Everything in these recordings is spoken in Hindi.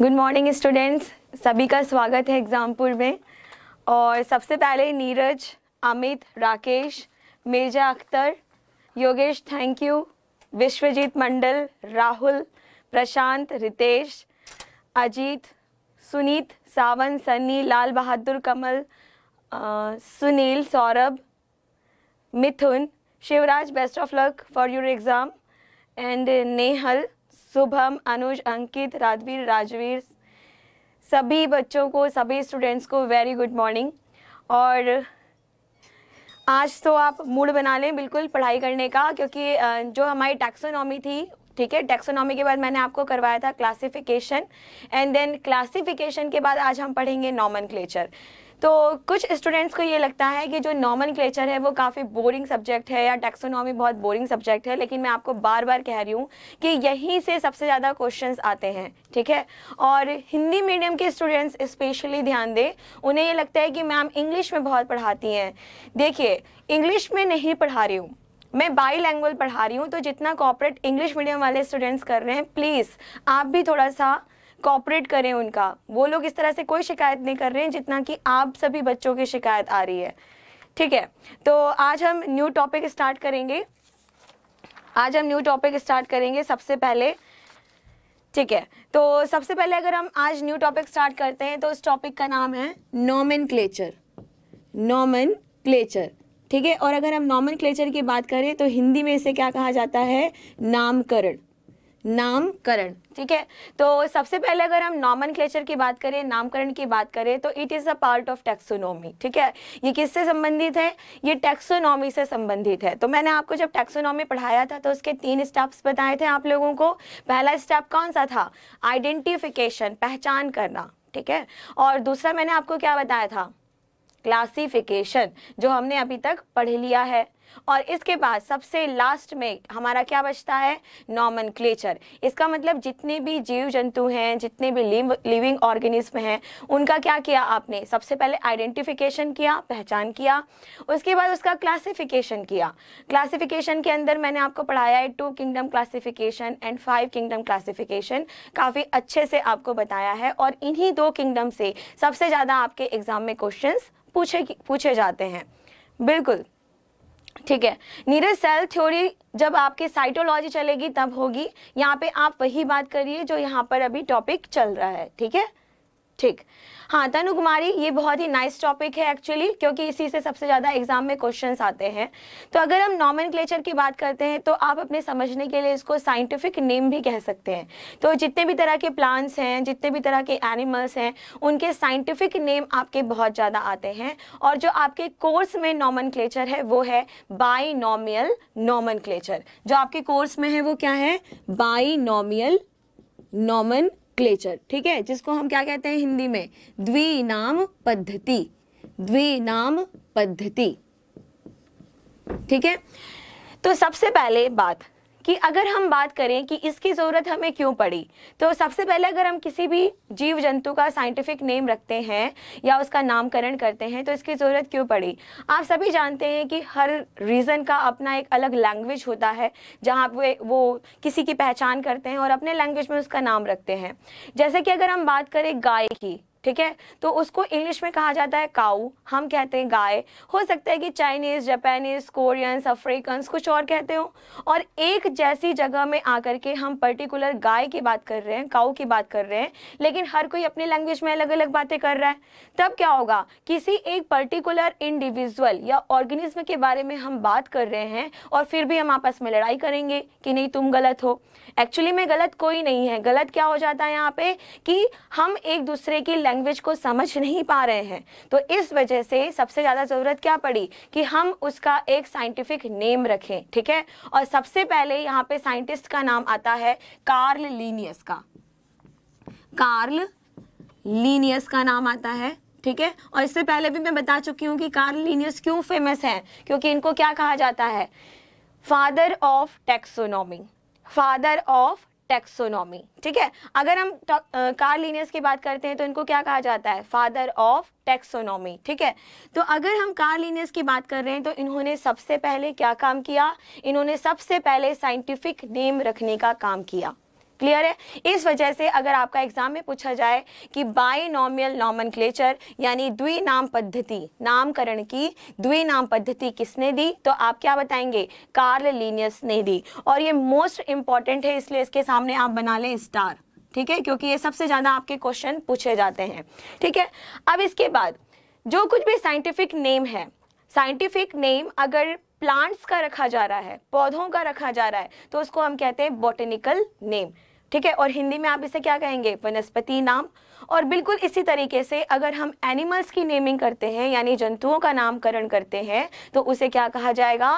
गुड मॉर्निंग स्टूडेंट्स सभी का स्वागत है एग्ज़ामपुर में और सबसे पहले नीरज अमित राकेश मिर्जा अख्तर योगेश थैंक यू विश्वजीत मंडल राहुल प्रशांत रितेश अजीत सुनीत सावन सन्नी लाल बहादुर कमल आ, Sunil Saurabh Mithun Shivraj best of luck for your exam and Nehal Shubham Anuj Ankit Rajveer Rajveer सभी बच्चों को सभी स्टूडेंट्स को वेरी गुड मॉर्निंग और आज तो आप मूड बना लें बिल्कुल पढ़ाई करने का क्योंकि जो हमारी टैक्सोनॉमी थी ठीक है टैक्सोनॉमी के बाद मैंने आपको करवाया था क्लासिफिकेशन एंड देन क्लासिफिकेशन के बाद आज हम पढ़ेंगे नॉमन तो कुछ स्टूडेंट्स को ये लगता है कि जो नॉर्मल क्लेचर है वो काफ़ी बोरिंग सब्जेक्ट है या टेक्सोनॉमी बहुत बोरिंग सब्जेक्ट है लेकिन मैं आपको बार बार कह रही हूँ कि यहीं से सबसे ज़्यादा क्वेश्चन आते हैं ठीक है और हिंदी मीडियम के स्टूडेंट्स स्पेशली ध्यान दें उन्हें ये लगता है कि मैम इंग्लिश में बहुत पढ़ाती हैं देखिए इंग्लिश में नहीं पढ़ा रही हूँ मैं बाई लैंग्वेज पढ़ा रही हूँ तो जितना कॉपरेट इंग्लिश मीडियम वाले स्टूडेंट्स कर रहे हैं प्लीज़ आप भी थोड़ा सा कॉपरेट करें उनका वो लोग इस तरह से कोई शिकायत नहीं कर रहे हैं जितना कि आप सभी बच्चों की शिकायत आ रही है ठीक है तो आज हम न्यू टॉपिक स्टार्ट करेंगे आज हम न्यू टॉपिक स्टार्ट करेंगे सबसे पहले ठीक है तो सबसे पहले अगर हम आज न्यू टॉपिक स्टार्ट करते हैं तो उस टॉपिक का नाम है नॉमन क्लेचर नॉमन क्लेचर ठीक है और अगर हम नॉमन क्लेचर की बात करें तो हिंदी में इसे क्या कहा जाता है नामकरण नामकरण ठीक है तो सबसे पहले अगर हम नॉमन की बात करें नामकरण की बात करें तो it is a part of taxonomy ठीक है ये किससे संबंधित है ये टेक्सोनॉमी से संबंधित है तो मैंने आपको जब टेक्सोनॉमी पढ़ाया था तो उसके तीन स्टेप्स बताए थे आप लोगों को पहला स्टेप कौन सा था आइडेंटिफिकेशन पहचान करना ठीक है और दूसरा मैंने आपको क्या बताया था क्लासिफिकेशन जो हमने अभी तक पढ़ लिया है और इसके बाद सबसे लास्ट में हमारा क्या बचता है नॉमन इसका मतलब जितने भी जीव जंतु हैं जितने भी लिविंग ऑर्गेनिज्म हैं उनका क्या किया आपने सबसे पहले आइडेंटिफिकेशन किया पहचान किया उसके बाद उसका क्लासिफिकेशन किया क्लासिफिकेशन के अंदर मैंने आपको पढ़ाया है two kingdom classification and five kingdom classification काफ़ी अच्छे से आपको बताया है और इन्हीं दो किंगडम से सबसे ज़्यादा आपके एग्ज़ाम में क्वेश्चन पूछे पूछे जाते हैं बिल्कुल ठीक है नीरज सेल थ्योरी जब आपकी साइटोलॉजी चलेगी तब होगी यहाँ पे आप वही बात करिए जो यहाँ पर अभी टॉपिक चल रहा है ठीक है ठीक हाँ तनु कुमारी ये बहुत ही नाइस टॉपिक है एक्चुअली क्योंकि इसी से सबसे ज़्यादा एग्जाम में क्वेश्चंस आते हैं तो अगर हम नॉमन की बात करते हैं तो आप अपने समझने के लिए इसको साइंटिफिक नेम भी कह सकते हैं तो जितने भी तरह के प्लांट्स हैं जितने भी तरह के एनिमल्स हैं उनके साइंटिफिक नेम आपके बहुत ज़्यादा आते हैं और जो आपके कोर्स में नॉमन है वो है बाई नॉमियल नॉमन जो आपके कोर्स में है वो क्या है बाई नॉमियल नॉमन क्लेचर ठीक है जिसको हम क्या कहते हैं हिंदी में द्विनाम पद्धति द्विनाम पद्धति ठीक है तो सबसे पहले बात कि अगर हम बात करें कि इसकी ज़रूरत हमें क्यों पड़ी तो सबसे पहले अगर हम किसी भी जीव जंतु का साइंटिफिक नेम रखते हैं या उसका नामकरण करते हैं तो इसकी ज़रूरत क्यों पड़ी आप सभी जानते हैं कि हर रीज़न का अपना एक अलग लैंग्वेज होता है जहाँ वे वो किसी की पहचान करते हैं और अपने लैंग्वेज में उसका नाम रखते हैं जैसे कि अगर हम बात करें गाय की ठीक है तो उसको इंग्लिश में कहा जाता है काऊ हम कहते हैं गाय हो सकता है कि चाइनीज़ जापानीज़ कोरियंस अफ्रीकन्स कुछ और कहते हो और एक जैसी जगह में आकर के हम पर्टिकुलर गाय की बात कर रहे हैं काऊ की बात कर रहे हैं लेकिन हर कोई अपने लैंग्वेज में अलग अलग बातें कर रहा है तब क्या होगा किसी एक पर्टिकुलर इंडिविजुअल या ऑर्गेनिज्म के बारे में हम बात कर रहे हैं और फिर भी हम आपस में लड़ाई करेंगे कि नहीं तुम गलत हो एक्चुअली में गलत कोई नहीं है गलत क्या हो जाता है यहाँ पे कि हम एक दूसरे की लैंग्वेज को समझ नहीं पा रहे हैं तो इस वजह से सबसे ज़्यादा ज़रूरत क्या पड़ी कि हम उसका एक साइंटिफिक नेम रखें ठीक है और सबसे पहले यहाँ पे साइंटिस्ट का नाम आता है कार्ल लीनियस का कार्ल लीनियस का नाम आता है ठीक है और इससे पहले भी मैं बता चुकी हूँ कि कार्ल लीनियस क्यों फेमस है क्योंकि इनको क्या कहा जाता है father of taxonomy father of taxonomy ठीक है अगर हम कार लीनियस की बात करते हैं तो इनको क्या कहा जाता है फादर ऑफ टेक्सोनॉमी ठीक है तो अगर हम कार लीनियस की बात कर रहे हैं तो इन्होंने सबसे पहले क्या काम किया इन्होंने सबसे पहले साइंटिफिक नेम रखने का काम किया क्लियर है इस वजह से अगर आपका एग्जाम में पूछा जाए कि नॉमन क्लेचर यानी द्वि नाम पद्धति नामकरण की द्वि नाम पद्धति किसने दी तो आप क्या बताएंगे कार्ल लीनियस ने दी और ये मोस्ट इंपॉर्टेंट है इसलिए इसके सामने आप बना लें स्टार ठीक है क्योंकि ये सबसे ज़्यादा आपके क्वेश्चन पूछे जाते हैं ठीक है अब इसके बाद जो कुछ भी साइंटिफिक नेम है साइंटिफिक नेम अगर प्लांट्स का रखा जा रहा है पौधों का रखा जा रहा है तो उसको हम कहते हैं बोटेनिकल नेम ठीक है और हिंदी में आप इसे क्या कहेंगे वनस्पति नाम और बिल्कुल इसी तरीके से अगर हम एनिमल्स की नेमिंग करते हैं यानी जंतुओं का नामकरण करते हैं तो उसे क्या कहा जाएगा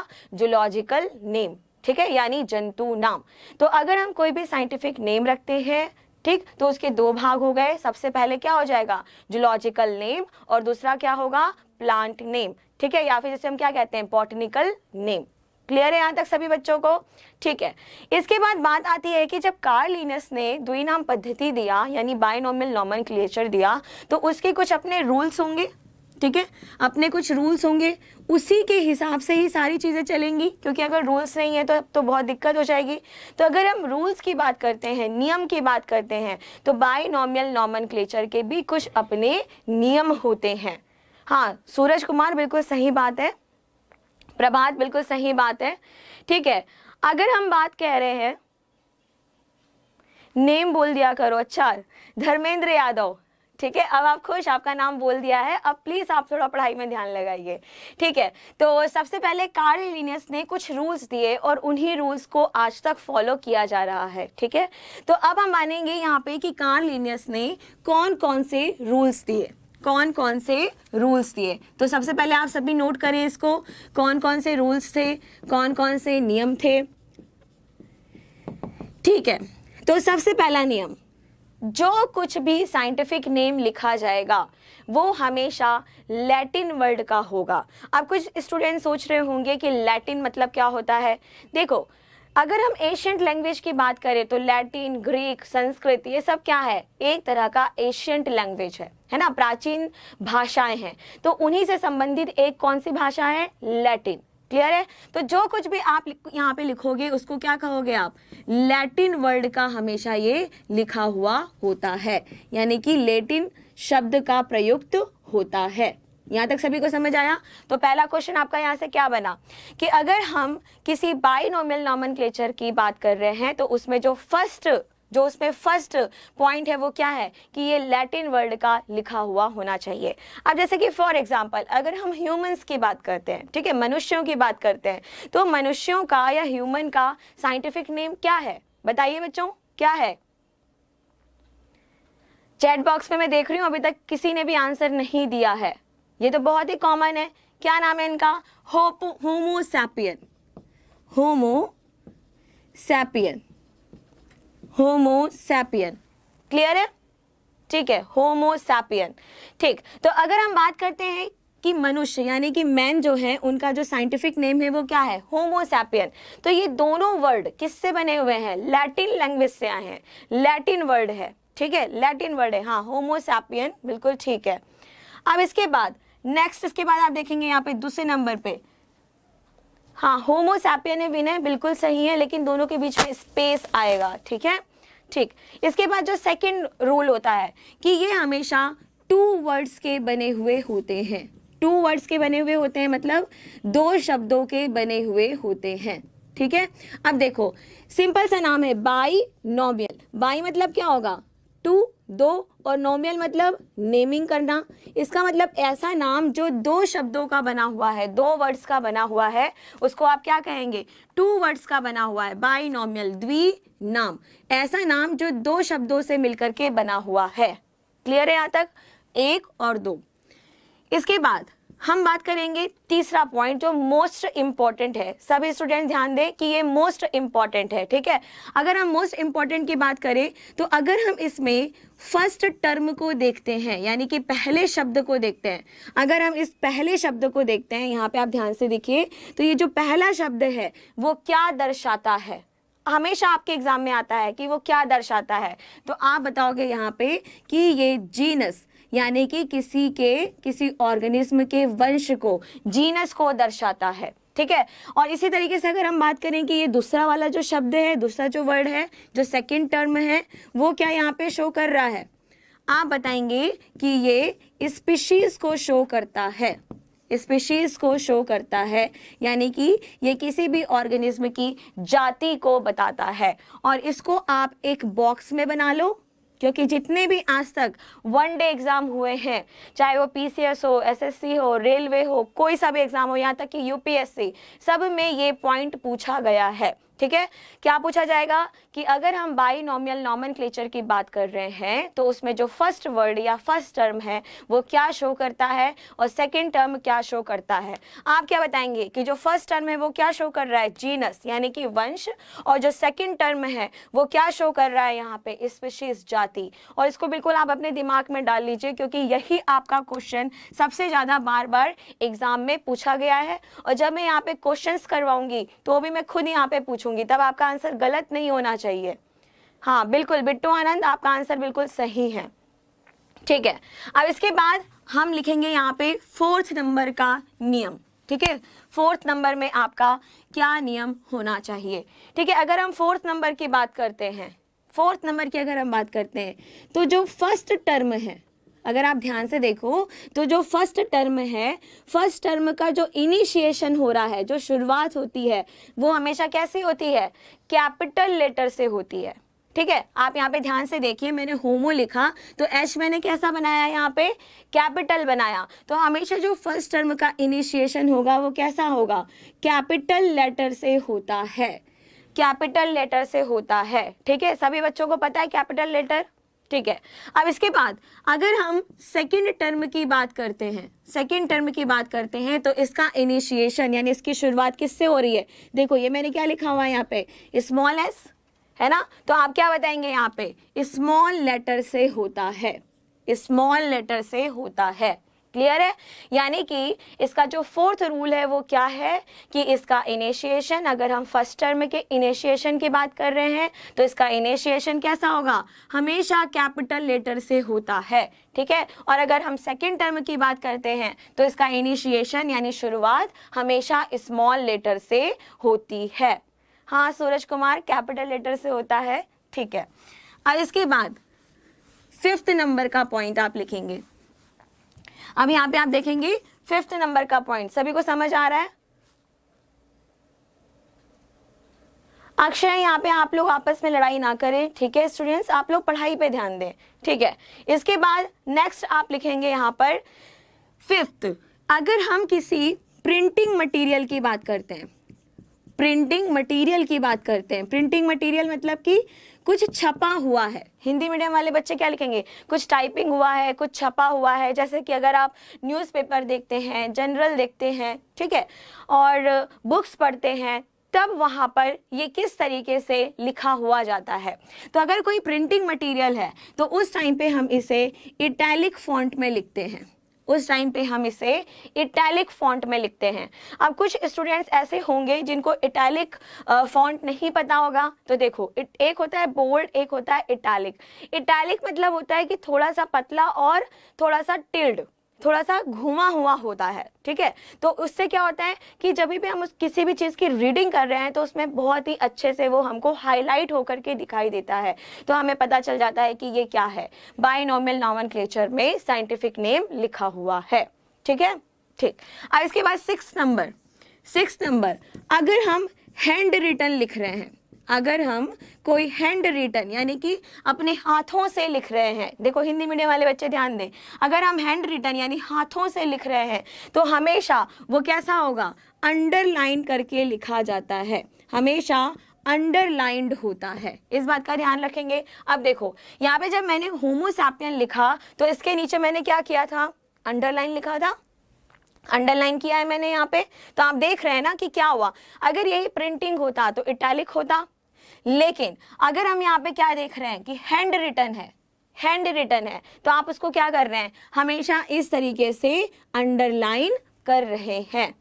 जुलॉजिकल नेम ठीक है यानी जंतु नाम तो अगर हम कोई भी साइंटिफिक नेम रखते हैं ठीक तो उसके दो भाग हो गए सबसे पहले क्या हो जाएगा जुलॉजिकल नेम और दूसरा क्या होगा प्लांट नेम ठीक है या फिर जैसे हम क्या कहते हैं बॉटनिकल नेम क्लियर है यहाँ तक सभी बच्चों को ठीक है इसके बाद बात आती है कि जब कार्लिनस ने दुई नाम पद्धति दिया यानी बायनोमियल नॉमन दिया तो उसके कुछ अपने रूल्स होंगे ठीक है अपने कुछ रूल्स होंगे उसी के हिसाब से ही सारी चीज़ें चलेंगी क्योंकि अगर रूल्स नहीं है तो तो बहुत दिक्कत हो जाएगी तो अगर हम रूल्स की बात करते हैं नियम की बात करते हैं तो बायनॉमियल नॉमन के भी कुछ अपने नियम होते हैं हाँ सूरज कुमार बिल्कुल सही बात है प्रभात बिल्कुल सही बात है ठीक है अगर हम बात कह रहे हैं नेम बोल दिया करो अच्छा धर्मेंद्र यादव ठीक है अब आप खुश आपका नाम बोल दिया है अब प्लीज़ आप थोड़ा पढ़ाई में ध्यान लगाइए ठीक है तो सबसे पहले कार्ल लिनियस ने कुछ रूल्स दिए और उन्हीं रूल्स को आज तक फॉलो किया जा रहा है ठीक है तो अब हम मानेंगे यहाँ पे कि कार्ल लिनियस ने कौन कौन से रूल्स दिए कौन कौन से रूल्स दिए तो सबसे पहले आप सभी नोट करें इसको कौन कौन से रूल्स थे कौन कौन से नियम थे ठीक है तो सबसे पहला नियम जो कुछ भी साइंटिफिक नेम लिखा जाएगा वो हमेशा लैटिन वर्ड का होगा अब कुछ स्टूडेंट सोच रहे होंगे कि लैटिन मतलब क्या होता है देखो अगर हम एशियंट लैंग्वेज की बात करें तो लैटिन ग्रीक संस्कृत ये सब क्या है एक तरह का एशियंट लैंग्वेज है है ना प्राचीन भाषाएं हैं तो उन्हीं से संबंधित एक कौन सी भाषा है लैटिन क्लियर है तो जो कुछ भी आप यहाँ पे लिखोगे उसको क्या कहोगे आप लैटिन वर्ड का हमेशा ये लिखा हुआ होता है यानी कि लेटिन शब्द का प्रयुक्त होता है यहाँ तक सभी को समझ आया तो पहला क्वेश्चन आपका यहाँ से क्या बना कि अगर हम किसी बाइनोमियल क्लेचर की बात कर रहे हैं तो उसमें जो फर्स्ट जो उसमें फर्स्ट पॉइंट है वो क्या है कि ये लैटिन वर्ड का लिखा हुआ होना चाहिए अब जैसे कि फॉर एग्जांपल अगर हम ह्यूमंस की बात करते हैं ठीक है मनुष्यों की बात करते हैं तो मनुष्यों का या ह्यूमन का साइंटिफिक नेम क्या है बताइए बच्चों क्या है चैट बॉक्स में मैं देख रही हूँ अभी तक किसी ने भी आंसर नहीं दिया है ये तो बहुत ही कॉमन है क्या नाम है इनका Homo sapien Homo sapien Homo sapien clear है ठीक है होमो सैपियन ठीक तो अगर हम बात करते हैं कि मनुष्य यानी कि मैन जो है उनका जो साइंटिफिक नेम है वो क्या है होमोसैपियन तो ये दोनों वर्ड किससे बने हुए हैं लैटिन लैंग्वेज से आए हैं लैटिन वर्ड है ठीक है लैटिन वर्ड है हाँ होमोसैपियन बिल्कुल ठीक है अब इसके बाद नेक्स्ट इसके बाद आप देखेंगे यहाँ पे दूसरे नंबर पे हाँ होमोसैपियन है विनय बिल्कुल सही है लेकिन दोनों के बीच में स्पेस आएगा ठीक है ठीक इसके बाद जो सेकंड रूल होता है कि ये हमेशा टू वर्ड्स के बने हुए होते हैं टू वर्ड्स के बने हुए होते हैं मतलब दो शब्दों के बने हुए होते हैं ठीक है अब देखो सिंपल सा नाम है बाई नोबियल बाई मतलब क्या होगा टू दो और नोमियल मतलब नेमिंग करना इसका मतलब ऐसा नाम जो दो शब्दों का बना हुआ है दो वर्ड्स का बना हुआ है उसको आप क्या कहेंगे टू वर्ड्स का बना हुआ है बाई नॉमियल द्वि नाम ऐसा नाम जो दो शब्दों से मिलकर के बना हुआ है क्लियर है यहाँ तक एक और दो इसके बाद हम बात करेंगे तीसरा पॉइंट जो मोस्ट इम्पॉर्टेंट है सभी स्टूडेंट ध्यान दें कि ये मोस्ट इम्पॉर्टेंट है ठीक है अगर हम मोस्ट इम्पॉर्टेंट की बात करें तो अगर हम इसमें फर्स्ट टर्म को देखते हैं यानी कि पहले शब्द को देखते हैं अगर हम इस पहले शब्द को देखते हैं यहाँ पे आप ध्यान से देखिए तो ये जो पहला शब्द है वो क्या दर्शाता है हमेशा आपके एग्जाम में आता है कि वो क्या दर्शाता है तो आप बताओगे यहाँ पे कि ये जीनस यानी कि किसी के किसी ऑर्गेनिज्म के वंश को जीनस को दर्शाता है ठीक है और इसी तरीके से अगर हम बात करें कि ये दूसरा वाला जो शब्द है दूसरा जो वर्ड है जो सेकंड टर्म है वो क्या यहाँ पे शो कर रहा है आप बताएंगे कि ये स्पीशीज को शो करता है स्पीशीज को शो करता है यानी कि ये किसी भी ऑर्गेनिज्म की जाति को बताता है और इसको आप एक बॉक्स में बना लो क्योंकि जितने भी आज तक वन डे एग्ज़ाम हुए हैं चाहे वो पीसीएस हो एसएससी हो रेलवे हो कोई सा भी एग्ज़ाम हो यहाँ तक कि यूपीएससी सब में ये पॉइंट पूछा गया है ठीक है क्या पूछा जाएगा कि अगर हम बाई नॉमियल नॉमन की बात कर रहे हैं तो उसमें जो फर्स्ट वर्ड या फर्स्ट टर्म है वो क्या शो करता है और सेकेंड टर्म क्या शो करता है आप क्या बताएंगे कि जो फर्स्ट टर्म है वो क्या शो कर रहा है जीनस यानी कि वंश और जो सेकेंड टर्म है वो क्या शो कर रहा है यहाँ पे स्पेशीज जाति और इसको बिल्कुल आप अपने दिमाग में डाल लीजिए क्योंकि यही आपका क्वेश्चन सबसे ज़्यादा बार बार एग्जाम में पूछा गया है और जब मैं यहाँ पे क्वेश्चन करवाऊंगी तो भी मैं खुद यहाँ पे पूछूँ पूछूंगी तब आपका आंसर गलत नहीं होना चाहिए हाँ बिल्कुल बिट्टू आनंद आपका आंसर बिल्कुल सही है ठीक है अब इसके बाद हम लिखेंगे यहाँ पे फोर्थ नंबर का नियम ठीक है फोर्थ नंबर में आपका क्या नियम होना चाहिए ठीक है अगर हम फोर्थ नंबर की बात करते हैं फोर्थ नंबर की अगर हम बात करते हैं तो जो फर्स्ट टर्म है अगर आप ध्यान से देखो तो जो फर्स्ट टर्म है फर्स्ट टर्म का जो इनिशिएशन हो रहा है जो शुरुआत होती है वो हमेशा कैसे होती है कैपिटल लेटर से होती है ठीक है आप यहाँ पे ध्यान से देखिए मैंने होमो लिखा तो एच मैंने कैसा बनाया यहाँ पे कैपिटल बनाया तो हमेशा जो फर्स्ट टर्म का इनिशिएशन होगा वो कैसा होगा कैपिटल लेटर से होता है कैपिटल लेटर से होता है ठीक है सभी बच्चों को पता है कैपिटल लेटर ठीक है अब इसके बाद अगर हम सेकेंड टर्म की बात करते हैं सेकेंड टर्म की बात करते हैं तो इसका इनिशिएशन यानी इसकी शुरुआत किससे हो रही है देखो ये मैंने क्या लिखा हुआ है यहाँ पे स्मॉल एस है ना तो आप क्या बताएंगे यहाँ पे स्मॉल लेटर से होता है स्मॉल लेटर से होता है क्लियर है यानी कि इसका जो फोर्थ रूल है वो क्या है कि इसका इनिशिएशन अगर हम फर्स्ट टर्म के इनिशिएशन की बात कर रहे हैं तो इसका इनिशिएशन कैसा होगा हमेशा कैपिटल लेटर से होता है ठीक है और अगर हम सेकेंड टर्म की बात करते हैं तो इसका इनिशिएशन यानी शुरुआत हमेशा स्मॉल लेटर से होती है हाँ सूरज कुमार कैपिटल लेटर से होता है ठीक है अब इसके बाद फिफ्थ नंबर का पॉइंट आप लिखेंगे अब यहाँ पे आप देखेंगे फिफ्थ नंबर का पॉइंट सभी को समझ आ रहा है अक्षर यहाँ पे आप लोग आपस में लड़ाई ना करें ठीक है स्टूडेंट्स आप लोग पढ़ाई पे ध्यान दें ठीक है इसके बाद नेक्स्ट आप लिखेंगे यहाँ पर फिफ्थ अगर हम किसी प्रिंटिंग मटेरियल की बात करते हैं प्रिंटिंग मटेरियल की बात करते हैं प्रिंटिंग मटेरियल मतलब कि कुछ छपा हुआ है हिंदी मीडियम वाले बच्चे क्या लिखेंगे कुछ टाइपिंग हुआ है कुछ छपा हुआ है जैसे कि अगर आप न्यूज़पेपर देखते हैं जनरल देखते हैं ठीक है और बुक्स पढ़ते हैं तब वहाँ पर ये किस तरीके से लिखा हुआ जाता है तो अगर कोई प्रिंटिंग मटेरियल है तो उस टाइम पे हम इसे इटैलिक फॉन्ट में लिखते हैं उस टाइम पे हम इसे इटैलिक फॉन्ट में लिखते हैं अब कुछ स्टूडेंट्स ऐसे होंगे जिनको इटैलिक फॉन्ट नहीं पता होगा तो देखो एक होता है बोल्ड एक होता है इटैलिक इटैलिक मतलब होता है कि थोड़ा सा पतला और थोड़ा सा टिल्ड थोड़ा सा घुमा हुआ होता है ठीक है तो उससे क्या होता है कि जब भी हम उस किसी भी चीज़ की रीडिंग कर रहे हैं तो उसमें बहुत ही अच्छे से वो हमको हाईलाइट होकर के दिखाई देता है तो हमें पता चल जाता है कि ये क्या है बाइनोमियल नॉमन में साइंटिफिक नेम लिखा हुआ है ठीक है ठीक अब इसके बाद सिक्स नंबर सिक्स नंबर अगर हम हैंड रिटर्न लिख रहे हैं अगर हम कोई हैंड रिटन यानी कि अपने हाथों से लिख रहे हैं देखो हिंदी मीडियम वाले बच्चे ध्यान दें अगर हम हैंड रिटन यानी हाथों से लिख रहे हैं तो हमेशा वो कैसा होगा अंडरलाइन करके लिखा जाता है हमेशा अंडरलाइंड होता है इस बात का ध्यान रखेंगे अब देखो यहाँ पे जब मैंने होमोसैपियन लिखा तो इसके नीचे मैंने क्या किया था अंडरलाइन लिखा था अंडरलाइन किया है मैंने यहाँ पे तो आप देख रहे हैं ना कि क्या हुआ अगर यही प्रिंटिंग होता तो इटैलिक होता लेकिन अगर हम यहाँ पे क्या देख रहे हैं कि हैंड रिटर्न है हैंड रिटर्न है तो आप उसको क्या कर रहे हैं हमेशा इस तरीके से अंडरलाइन कर रहे हैं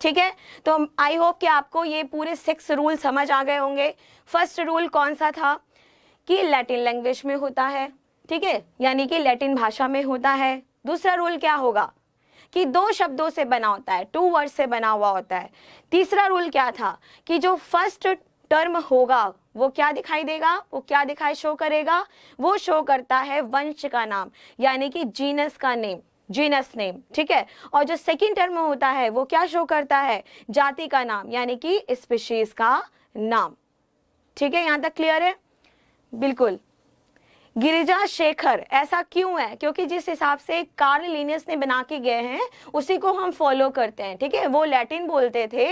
ठीक है तो आई होप कि आपको ये पूरे सिक्स रूल समझ आ गए होंगे फर्स्ट रूल कौन सा था कि लैटिन लैंग्वेज में होता है ठीक है यानी कि लैटिन भाषा में होता है दूसरा रूल क्या होगा कि दो शब्दों से बना होता है टू वर्ड से बना हुआ होता है तीसरा रूल क्या था कि जो फर्स्ट टर्म होगा वो क्या दिखाई देगा वो क्या दिखाई शो करेगा वो शो करता है वंश का नाम यानी कि जीनस का नेम जीनस नेम ठीक है और जो सेकेंड टर्म होता है वो क्या शो करता है जाति का नाम यानी कि स्पीशीज का नाम ठीक है यहां तक क्लियर है बिल्कुल गिरिजा शेखर ऐसा क्यों है क्योंकि जिस हिसाब से कार्ल लीनियस ने बना के गए हैं उसी को हम फॉलो करते हैं ठीक है वो लैटिन बोलते थे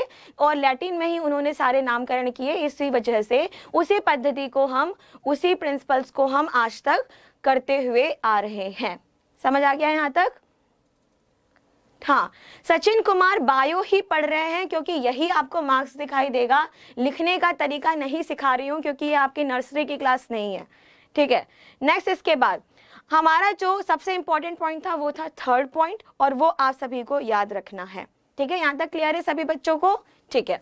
और लैटिन में ही उन्होंने सारे नामकरण किए इसी वजह से उसी पद्धति को हम उसी प्रिंसिपल्स को हम आज तक करते हुए आ रहे हैं समझ आ गया यहाँ तक हाँ सचिन कुमार बायो ही पढ़ रहे हैं क्योंकि यही आपको मार्क्स दिखाई देगा लिखने का तरीका नहीं सिखा रही हूँ क्योंकि ये आपकी नर्सरी की क्लास नहीं है ठीक है नेक्स्ट इसके बाद हमारा जो सबसे इंपॉर्टेंट पॉइंट था वो था थर्ड पॉइंट और वो आप सभी को याद रखना है ठीक है यहाँ तक क्लियर है सभी बच्चों को ठीक है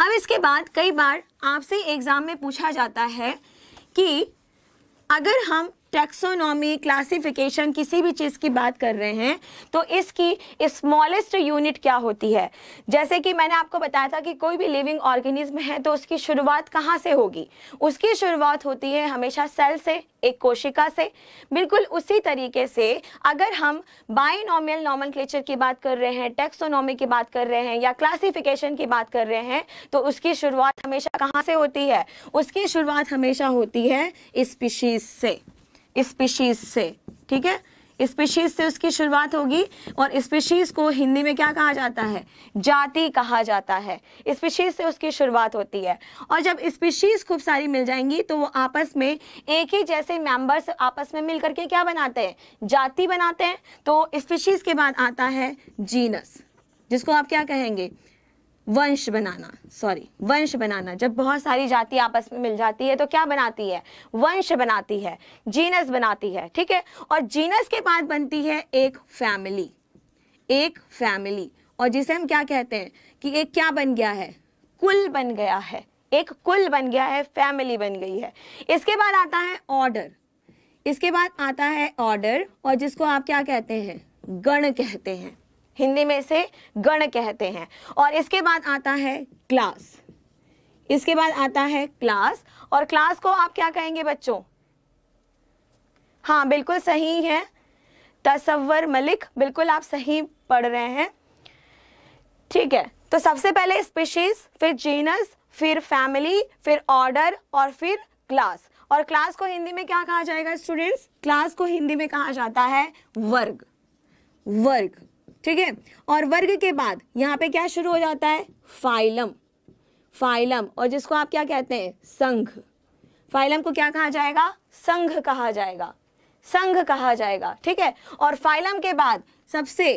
अब इसके बाद कई बार आपसे एग्जाम में पूछा जाता है कि अगर हम टैक्सोनॉमी क्लासिफिकेशन किसी भी चीज़ की बात कर रहे हैं तो इसकी स्मॉलेस्ट यूनिट क्या होती है जैसे कि मैंने आपको बताया था कि कोई भी लिविंग ऑर्गेनिज्म है तो उसकी शुरुआत कहाँ से होगी उसकी शुरुआत होती है हमेशा सेल से एक कोशिका से बिल्कुल उसी तरीके से अगर हम बाइनॉमियल क्लेचर की बात कर रहे हैं टेक्सोनॉमी की बात कर रहे हैं या क्लासिफिकेशन की बात कर रहे हैं तो उसकी शुरुआत हमेशा कहाँ से होती है उसकी शुरुआत हमेशा होती है स्पीशीज से स्पीशीज से ठीक है स्पीशीज से उसकी शुरुआत होगी और स्पीशीज को हिंदी में क्या कहा जाता है जाति कहा जाता है स्पीशीज से उसकी शुरुआत होती है और जब स्पीशीज खूब सारी मिल जाएंगी तो वो आपस में एक ही जैसे मेंबर्स आपस में मिल करके क्या बनाते हैं जाति बनाते हैं तो स्पीशीज के बाद आता है जीनस जिसको आप क्या कहेंगे वंश बनाना सॉरी वंश बनाना जब बहुत सारी जाति आपस में मिल जाती है तो क्या बनाती है वंश बनाती है जीनस बनाती है ठीक है और जीनस के बाद बनती है एक फैमिली एक फैमिली और जिसे हम क्या कहते हैं कि एक क्या बन गया है कुल बन गया है एक कुल बन गया है फैमिली बन गई है इसके बाद आता है ऑर्डर इसके बाद आता है ऑर्डर और जिसको आप क्या कहते हैं गण कहते हैं हिंदी में इसे गण कहते हैं और इसके बाद आता है क्लास इसके बाद आता है क्लास और क्लास को आप क्या कहेंगे बच्चों हाँ बिल्कुल सही है तस्वर मलिक बिल्कुल आप सही पढ़ रहे हैं ठीक है तो सबसे पहले स्पीशीज फिर जीनस फिर फैमिली फिर ऑर्डर और फिर क्लास और क्लास को हिंदी में क्या कहा जाएगा स्टूडेंट्स क्लास को हिंदी में कहा जाता है वर्ग वर्ग ठीक है और वर्ग के बाद यहाँ पे क्या शुरू हो जाता है फाइलम फाइलम और जिसको आप क्या कहते हैं संघ फाइलम को क्या कहा जाएगा संघ कहा जाएगा संघ कहा जाएगा ठीक है और फाइलम के बाद सबसे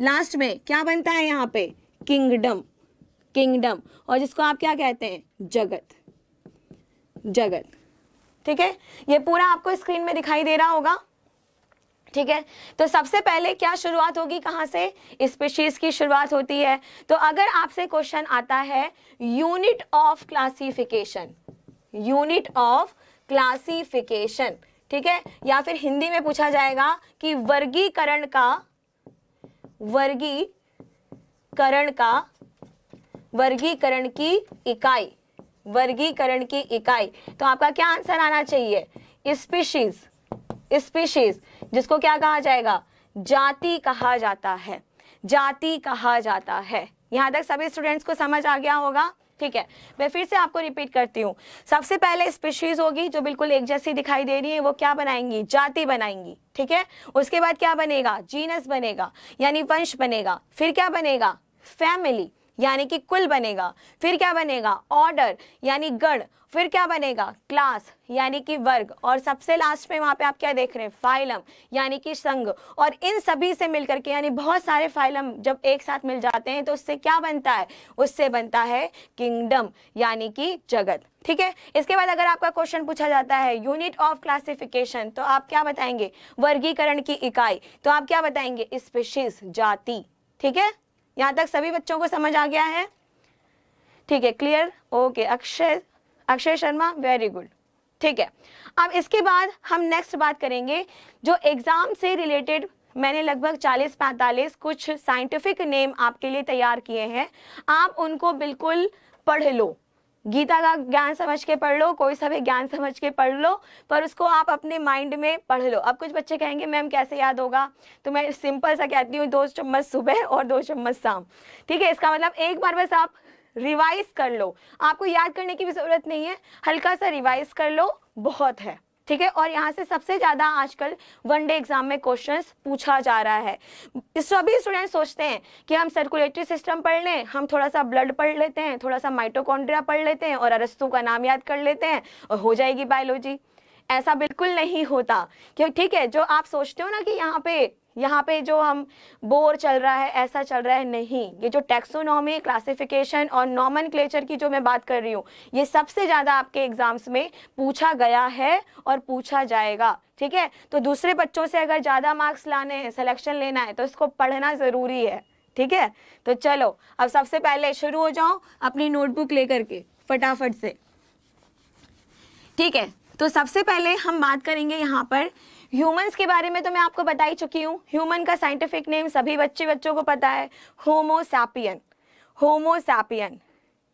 लास्ट में क्या बनता है यहाँ पे किंगडम किंगडम और जिसको आप क्या कहते हैं जगत जगत ठीक है ये पूरा आपको स्क्रीन में दिखाई दे रहा होगा ठीक है तो सबसे पहले क्या शुरुआत होगी कहाँ से स्पीशीज की शुरुआत होती है तो अगर आपसे क्वेश्चन आता है unit of classification unit of classification ठीक है या फिर हिंदी में पूछा जाएगा कि वर्गीकरण का वर्गीकरण का वर्गीकरण की इकाई वर्गीकरण की इकाई तो आपका क्या आंसर आना चाहिए स्पीशीज स्पीशीज जिसको क्या कहा जाएगा जाति कहा जाता है जाति कहा जाता है यहां तक सभी स्टूडेंट्स को समझ आ गया होगा ठीक है मैं फिर से आपको रिपीट करती हूँ सबसे पहले स्पीशीज होगी जो बिल्कुल एक जैसी दिखाई दे रही है वो क्या बनाएंगी जाति बनाएंगी ठीक है उसके बाद क्या बनेगा जीनस बनेगा यानी वंश बनेगा फिर क्या बनेगा फैमिली यानी कि कुल बनेगा फिर क्या बनेगा ऑर्डर यानी गढ़ फिर क्या बनेगा क्लास यानी कि वर्ग और सबसे लास्ट में वहां पे आप क्या देख रहे हैं फाइलम यानी कि संघ और इन सभी से मिलकर के यानी बहुत सारे फाइलम जब एक साथ मिल जाते हैं तो उससे क्या बनता है उससे बनता है किंगडम यानी कि जगत ठीक है इसके बाद अगर आपका क्वेश्चन पूछा जाता है यूनिट ऑफ क्लासिफिकेशन तो आप क्या बताएंगे वर्गीकरण की इकाई तो आप क्या बताएंगे स्पेशीज जाति ठीक है यहां तक सभी बच्चों को समझ आ गया है ठीक है clear okay Akshay Akshay Sharma very good ठीक है अब इसके बाद हम नेक्स्ट बात करेंगे जो एग्ज़ाम से रिलेटेड मैंने लगभग 40-45 कुछ साइंटिफिक नेम आपके लिए तैयार किए हैं आप उनको बिल्कुल पढ़ लो गीता का ज्ञान समझ के पढ़ लो कोई सा भी ज्ञान समझ के पढ़ लो पर उसको आप अपने माइंड में पढ़ लो अब कुछ बच्चे कहेंगे मैम कैसे याद होगा तो मैं सिंपल सा कहती हूँ दो चम्मच सुबह और दो चम्मच शाम ठीक है इसका मतलब एक बार बस आप रिवाइज कर लो आपको याद करने की भी ज़रूरत नहीं है हल्का सा रिवाइज कर लो बहुत है ठीक है और यहाँ से सबसे ज़्यादा आजकल वन डे एग्जाम में क्वेश्चंस पूछा जा रहा है सभी स्टूडेंट सोचते हैं कि हम सर्कुलेटरी सिस्टम पढ़ लें हम थोड़ा सा ब्लड पढ़ लेते हैं थोड़ा सा माइटोकॉन्ड्रिया पढ़ लेते हैं और अरस्तु का नाम याद कर लेते हैं और हो जाएगी बायोलॉजी ऐसा बिल्कुल नहीं होता क्यों ठीक है जो आप सोचते हो ना कि यहाँ पे यहाँ पे जो हम बोर चल रहा है ऐसा चल रहा है नहीं ये जो टेक्सोनॉमी क्लासिफिकेशन और नॉमन की जो मैं बात कर रही हूँ ये सबसे ज़्यादा आपके एग्जाम्स में पूछा गया है और पूछा जाएगा ठीक है तो दूसरे बच्चों से अगर ज़्यादा मार्क्स लाने हैं सिलेक्शन लेना है तो इसको पढ़ना ज़रूरी है ठीक है तो चलो अब सबसे पहले शुरू हो जाओ अपनी नोटबुक लेकर के फटाफट से ठीक है तो सबसे पहले हम बात करेंगे यहाँ पर ह्यूमंस के बारे में तो मैं आपको बता ही चुकी हूँ ह्यूमन का साइंटिफिक नेम सभी बच्चे बच्चों को पता है होमोसैपियन होमोसैपियन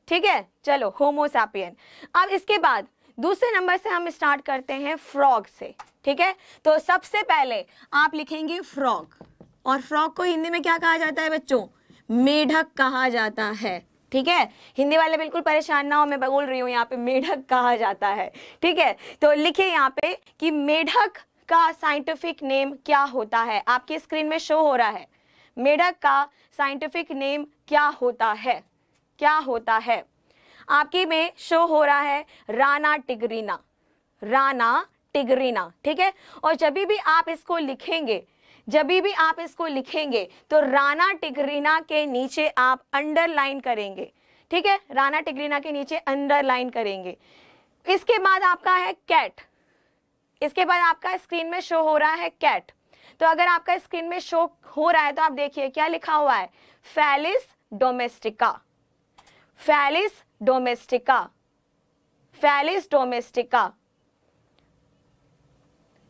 ठीक है चलो होमोसैपियन अब इसके बाद दूसरे नंबर से हम स्टार्ट करते हैं फ्रॉग से ठीक है तो सबसे पहले आप लिखेंगे फ्रॉग और फ्रॉग को हिंदी में क्या कहा जाता है बच्चों मेढक कहा जाता है ठीक है हिंदी वाले बिल्कुल परेशान ना हो मैं बोल रही हूँ यहाँ पे मेढक कहा जाता है ठीक है तो लिखे यहाँ पे कि मेढक का साइंटिफिक नेम क्या होता है आपकी स्क्रीन में शो हो रहा है मेढक का साइंटिफिक नेम क्या होता है क्या होता है आपकी में शो हो रहा है राना टिगरीना राना टिगरीना ठीक है और जब भी आप इसको लिखेंगे जब भी आप इसको लिखेंगे तो राना टिगरीना के नीचे आप अंडरलाइन करेंगे ठीक है राना टिगरीना के नीचे अंडरलाइन करेंगे इसके बाद आपका है कैट इसके बाद आपका स्क्रीन में शो हो रहा है कैट तो अगर आपका स्क्रीन में शो हो रहा है तो आप देखिए क्या लिखा हुआ है Felis domestica Felis domestica Felis domestica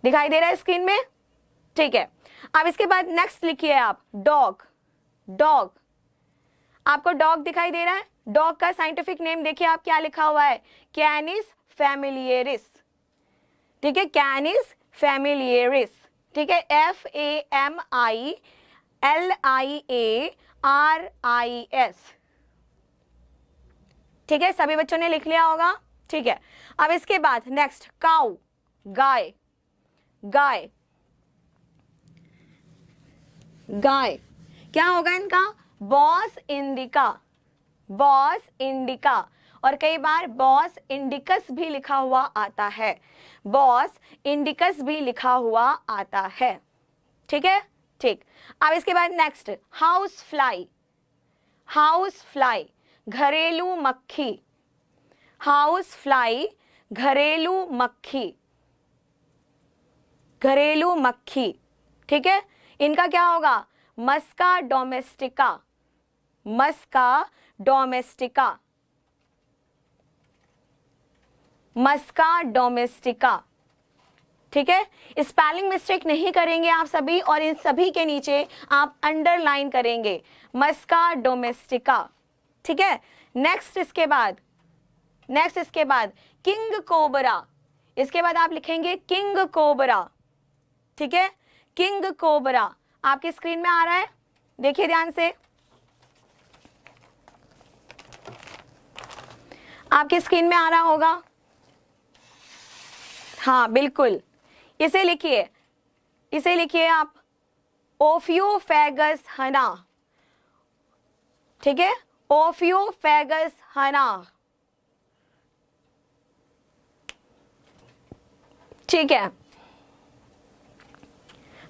दिखाई दे रहा है स्क्रीन में ठीक है अब इसके बाद नेक्स्ट लिखिए आप डॉग डॉग आपको डॉग दिखाई दे रहा है डॉग का साइंटिफिक नेम देखिए आप क्या लिखा हुआ है कैनिस फैमिलियरिस ठीक है कैनिस फेमिलियरिस ठीक है F A M I L I A R I S ठीक है सभी बच्चों ने लिख लिया होगा ठीक है अब इसके बाद नेक्स्ट काउ गाय गाय गाय क्या होगा इनका बॉस इंडिका बॉस इंडिका और कई बार बॉस इंडिकस भी लिखा हुआ आता है बॉस इंडिकस भी लिखा हुआ आता है ठीक है ठीक अब इसके बाद next house fly house fly घरेलू मक्खी हाउस फ्लाई घरेलू मक्खी घरेलू मक्खी ठीक है इनका क्या होगा Musca domestica Musca domestica Musca domestica ठीक है स्पेलिंग मिस्टेक नहीं करेंगे आप सभी और इन सभी के नीचे आप अंडरलाइन करेंगे मस्का डोमेस्टिका ठीक है नेक्स्ट इसके बाद नेक्स्ट इसके बाद किंग कोबरा इसके बाद आप लिखेंगे किंग कोबरा ठीक है किंग कोबरा आपकी स्क्रीन में आ रहा है देखिए ध्यान से आपकी स्क्रीन में आ रहा होगा हाँ बिल्कुल इसे लिखिए इसे लिखिए आप ओफियोफेगस हना ठीक है ओफियोफेगस हना ठीक है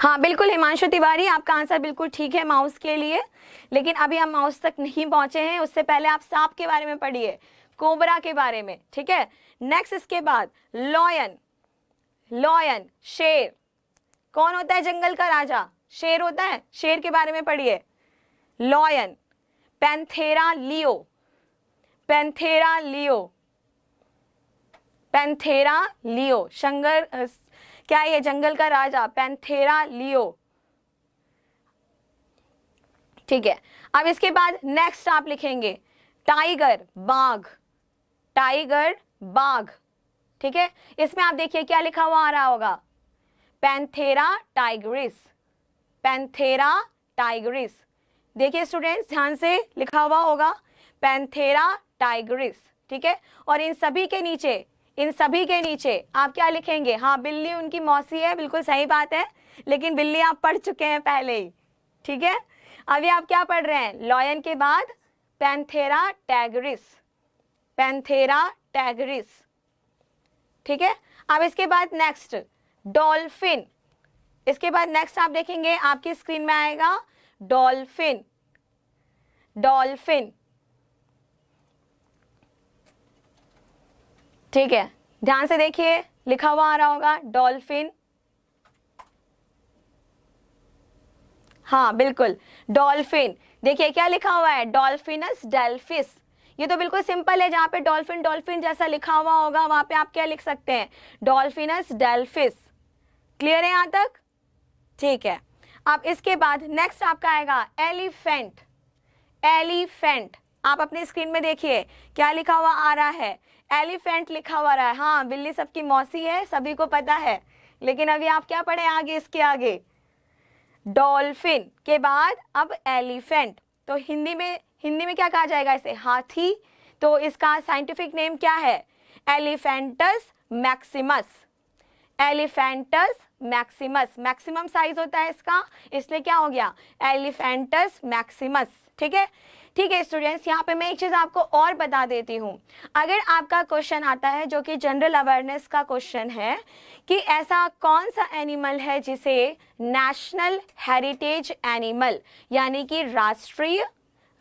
हाँ बिल्कुल हिमांशु तिवारी आपका आंसर बिल्कुल ठीक है माउस के लिए लेकिन अभी हम माउस तक नहीं पहुंचे हैं उससे पहले आप सांप के बारे में पढ़िए कोबरा के बारे में ठीक है नेक्स्ट इसके बाद लॉयन लॉयन शेर कौन होता है जंगल का राजा शेर होता है शेर के बारे में पढ़िए lion Panthera leo Panthera leo Panthera leo शंगर क्या ये जंगल का राजा पैंथेरा लियो ठीक है अब इसके बाद नेक्स्ट आप लिखेंगे टाइगर बाघ टाइगर बाघ ठीक है इसमें आप देखिए क्या लिखा हुआ आ रहा होगा पैंथेरा टाइग्रिस पैंथेरा टाइग्रिस देखिए स्टूडेंट्स ध्यान से लिखा हुआ होगा पैंथेरा टाइग्रिस ठीक है और इन सभी के नीचे इन सभी के नीचे आप क्या लिखेंगे हाँ बिल्ली उनकी मौसी है बिल्कुल सही बात है लेकिन बिल्ली आप पढ़ चुके हैं पहले ही ठीक है अभी आप क्या पढ़ रहे हैं लॉयन के बाद पैंथेरा टैगरिस पैंथेरा टैगरिस ठीक है अब इसके बाद नेक्स्ट डॉल्फिन इसके बाद नेक्स्ट आप देखेंगे आपकी स्क्रीन में आएगा डॉल्फिन डॉल्फिन ठीक है ध्यान से देखिए लिखा हुआ आ रहा होगा डॉल्फिन हाँ बिल्कुल डॉल्फिन देखिए क्या लिखा हुआ है डॉल्फिनस डेल्फिस ये तो बिल्कुल सिंपल है जहां पे डॉल्फिन डॉल्फिन जैसा लिखा हुआ होगा वहां पे आप क्या लिख सकते हैं डॉल्फिनस डेल्फिस क्लियर है यहां तक ठीक है अब इसके बाद नेक्स्ट आपका आएगा एलिफेंट एलिफेंट आप अपने स्क्रीन में देखिए क्या लिखा हुआ आ रहा है एलिफेंट लिखा हुआ रहा है हाँ बिल्ली सबकी मौसी है सभी को पता है लेकिन अभी आप क्या पढ़े आगे इसके आगे डॉल्फिन के बाद अब एलिफेंट तो हिंदी में हिंदी में क्या कहा जाएगा इसे हाथी तो इसका साइंटिफिक नेम क्या है Elephantus maximus Elephantus maximus maximum size होता है इसका इसलिए क्या हो गया एलिफेंटस मैक्सिमस ठीक है ठीक है स्टूडेंट्स यहाँ पे मैं एक चीज़ आपको और बता देती हूँ अगर आपका क्वेश्चन आता है जो कि जनरल अवेयरनेस का क्वेश्चन है कि ऐसा कौन सा एनिमल है जिसे नेशनल हेरिटेज एनिमल यानी कि राष्ट्रीय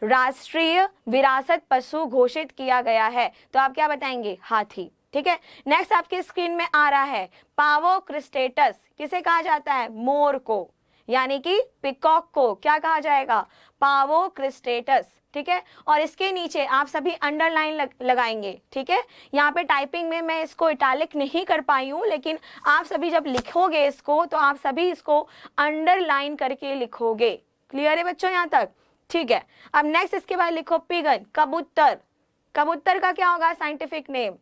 राष्ट्रीय विरासत पशु घोषित किया गया है तो आप क्या बताएंगे हाथी ठीक है नेक्स्ट आपके स्क्रीन में आ रहा है पावो क्रिस्टेटस किसे कहा जाता है मोर को यानी कि पिकॉक को क्या कहा जाएगा पावो क्रिस्टेटस ठीक है और इसके नीचे आप सभी अंडरलाइन लग, लगाएंगे ठीक है यहाँ पे टाइपिंग में मैं इसको इटालिक नहीं कर पाई हूँ लेकिन आप सभी जब लिखोगे इसको तो आप सभी इसको अंडरलाइन करके लिखोगे क्लियर है बच्चों यहाँ तक ठीक है अब नेक्स्ट इसके बाद लिखो पिगन कबूतर कबूतर का क्या होगा साइंटिफिक नेम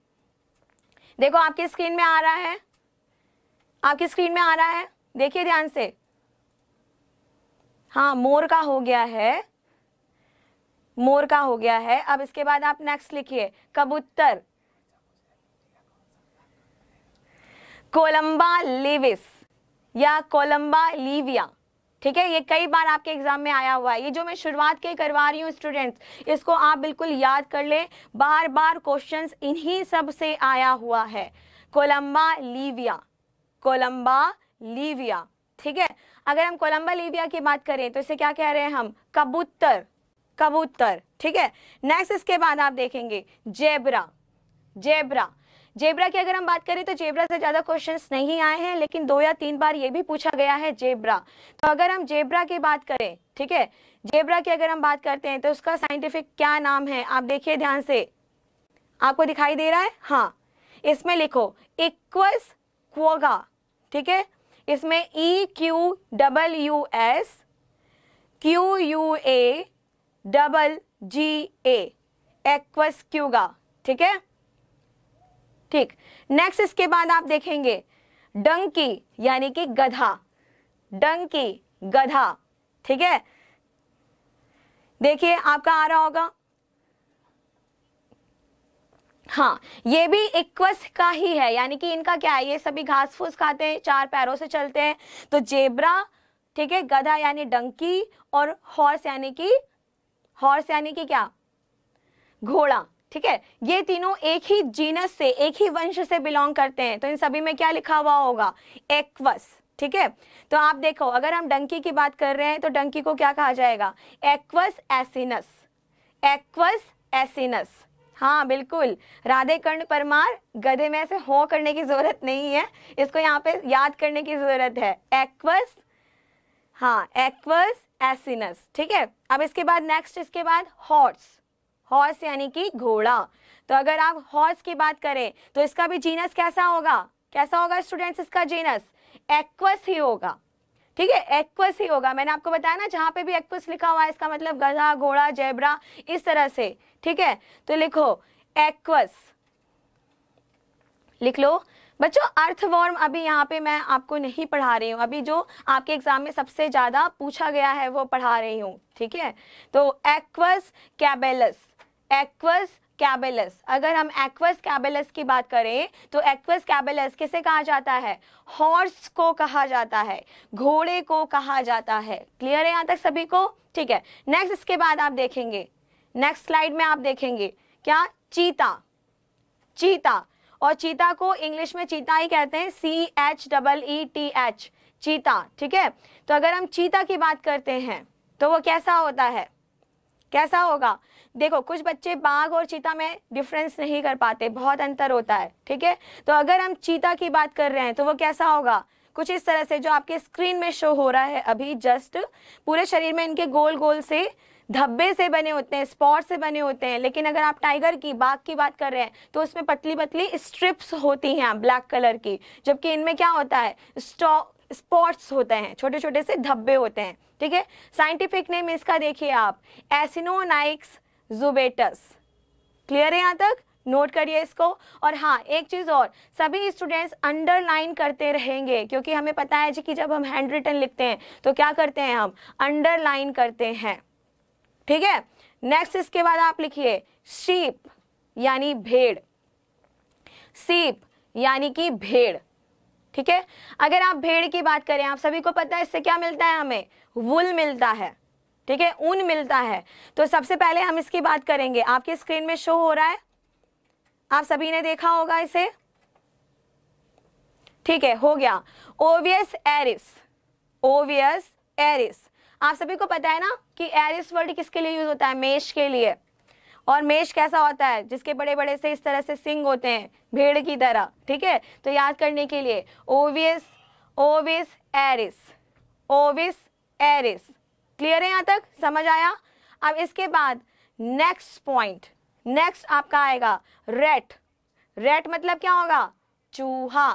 देखो आपकी स्क्रीन में आ रहा है आपकी स्क्रीन में आ रहा है देखिए ध्यान से हाँ मोर का हो गया है मोर का हो गया है अब इसके बाद आप नेक्स्ट लिखिए कबूतर कोलंबा लिविस या कोलंबा लीविया ठीक है ये कई बार आपके एग्जाम में आया हुआ है ये जो मैं शुरुआत के करवा रही हूँ स्टूडेंट्स इसको आप बिल्कुल याद कर ले बार बार क्वेश्चन इन्हीं सब से आया हुआ है कोलम्बा लीविया कोलम्बा लीविया ठीक है अगर हम कोलम्बा लीविया की बात करें तो इसे क्या कह रहे हैं हम कबूतर कबूतर ठीक है नेक्स्ट इसके बाद आप देखेंगे जेबरा जेबरा जेब्रा की अगर हम बात करें तो जेबरा से ज़्यादा क्वेश्चन नहीं आए हैं लेकिन दो या तीन बार ये भी पूछा गया है जेबरा तो अगर हम जेबरा की बात करें ठीक है जेबरा की अगर हम बात करते हैं तो उसका साइंटिफिक क्या नाम है आप देखिए ध्यान से आपको दिखाई दे रहा है हाँ इसमें लिखो इक्वस क्वोगा ठीक है इसमें E Q double U S Q U A double G Equus quagga ठीक है ठीक नेक्स्ट इसके बाद आप देखेंगे डंकी यानी कि गधा डंकी गधा ठीक है देखिए आपका आ रहा होगा हाँ ये भी इक्वस का ही है यानी कि इनका क्या है ये सभी घास फूस खाते हैं चार पैरों से चलते हैं तो जेबरा ठीक है गधा यानी डंकी और हॉर्स यानी कि हॉर्स यानी कि क्या घोड़ा ठीक है ये तीनों एक ही जीनस से एक ही वंश से बिलोंग करते हैं तो इन सभी में क्या लिखा हुआ होगा एक्वस ठीक है तो आप देखो अगर हम डंकी की बात कर रहे हैं तो डंकी को क्या कहा जाएगा एक्वस एसिनस एक्वस एसिनस हाँ बिल्कुल राधे कर्ण परमार गधे में से हो करने की जरूरत नहीं है इसको यहाँ पे याद करने की जरूरत है एक्वस हाँ एक्वस एसिनस ठीक है अब इसके बाद नेक्स्ट इसके बाद हॉर्स हॉर्स यानी कि घोड़ा तो अगर आप हॉर्स की बात करें तो इसका भी जीनस कैसा होगा कैसा होगा स्टूडेंट्स इसका जीनस एक्वस ही होगा ठीक है एक्वस ही होगा मैंने आपको बताया ना जहां पे भी एक्वस लिखा हुआ है इसका मतलब गधा घोड़ा जेबरा इस तरह से ठीक है तो लिखो एक्वस लिख लो बच्चों अर्थवॉर्म अभी यहाँ पे मैं आपको नहीं पढ़ा रही हूँ अभी जो आपके एग्जाम में सबसे ज़्यादा पूछा गया है वो पढ़ा रही हूँ ठीक है तो एक्वस कैबेलस एक्वस कैबेलस अगर हम एक्वस कैबेलस की बात करें तो एक्वस कैबेलस किसे कहा जाता है हॉर्स को कहा जाता है घोड़े को कहा जाता है क्लियर है यहां तक सभी को ठीक है नेक्स्ट इसके बाद आप देखेंगे नेक्स्ट स्लाइड में आप देखेंगे क्या चीता चीता और चीता को इंग्लिश में चीता ही कहते हैं C H double E T H चीता ठीक है तो अगर हम चीता की बात करते हैं तो वो कैसा होता है कैसा होगा देखो कुछ बच्चे बाघ और चीता में डिफरेंस नहीं कर पाते बहुत अंतर होता है ठीक है तो अगर हम चीता की बात कर रहे हैं तो वो कैसा होगा कुछ इस तरह से जो आपके स्क्रीन में शो हो रहा है अभी जस्ट पूरे शरीर में इनके गोल गोल से धब्बे से बने होते हैं स्पॉट से बने होते हैं लेकिन अगर आप टाइगर की बाघ की बात कर रहे हैं तो उसमें पतली पतली स्ट्रिप्स होती हैं ब्लैक कलर की जबकि इनमें क्या होता है स्टॉक स्पॉट्स होते हैं छोटे छोटे से धब्बे होते हैं ठीक है साइंटिफिक नेम इसका देखिए आप एसिनोनाइक्स जुबेटस क्लियर है यहाँ तक नोट करिए इसको और हाँ एक चीज़ और सभी स्टूडेंट्स अंडरलाइन करते रहेंगे क्योंकि हमें पता है जी कि जब हम हैंड रिटन लिखते हैं तो क्या करते हैं हम अंडरलाइन करते हैं ठीक है नेक्स्ट इसके बाद आप लिखिए शीप यानी भेड़ सीप यानी कि भेड़ ठीक है अगर आप भेड़ की बात करें आप सभी को पता है इससे क्या मिलता है हमें वुल मिलता है ठीक है ऊन मिलता है तो सबसे पहले हम इसकी बात करेंगे आपकी स्क्रीन में शो हो रहा है आप सभी ने देखा होगा इसे ठीक है हो गया ओवियस एरिस ओवियस एरिस आप सभी को पता है ना कि एरिस वर्ड किसके लिए यूज होता है मेष के लिए और मेष कैसा होता है जिसके बड़े बड़े से इस तरह से सिंग होते हैं भेड़ की तरह ठीक है तो याद करने के लिए ओवियस Ovis aries Ovis aries clear है यहां तक समझ आया अब इसके बाद नेक्स्ट पॉइंट नेक्स्ट आपका आएगा रेट रेट मतलब क्या होगा चूहा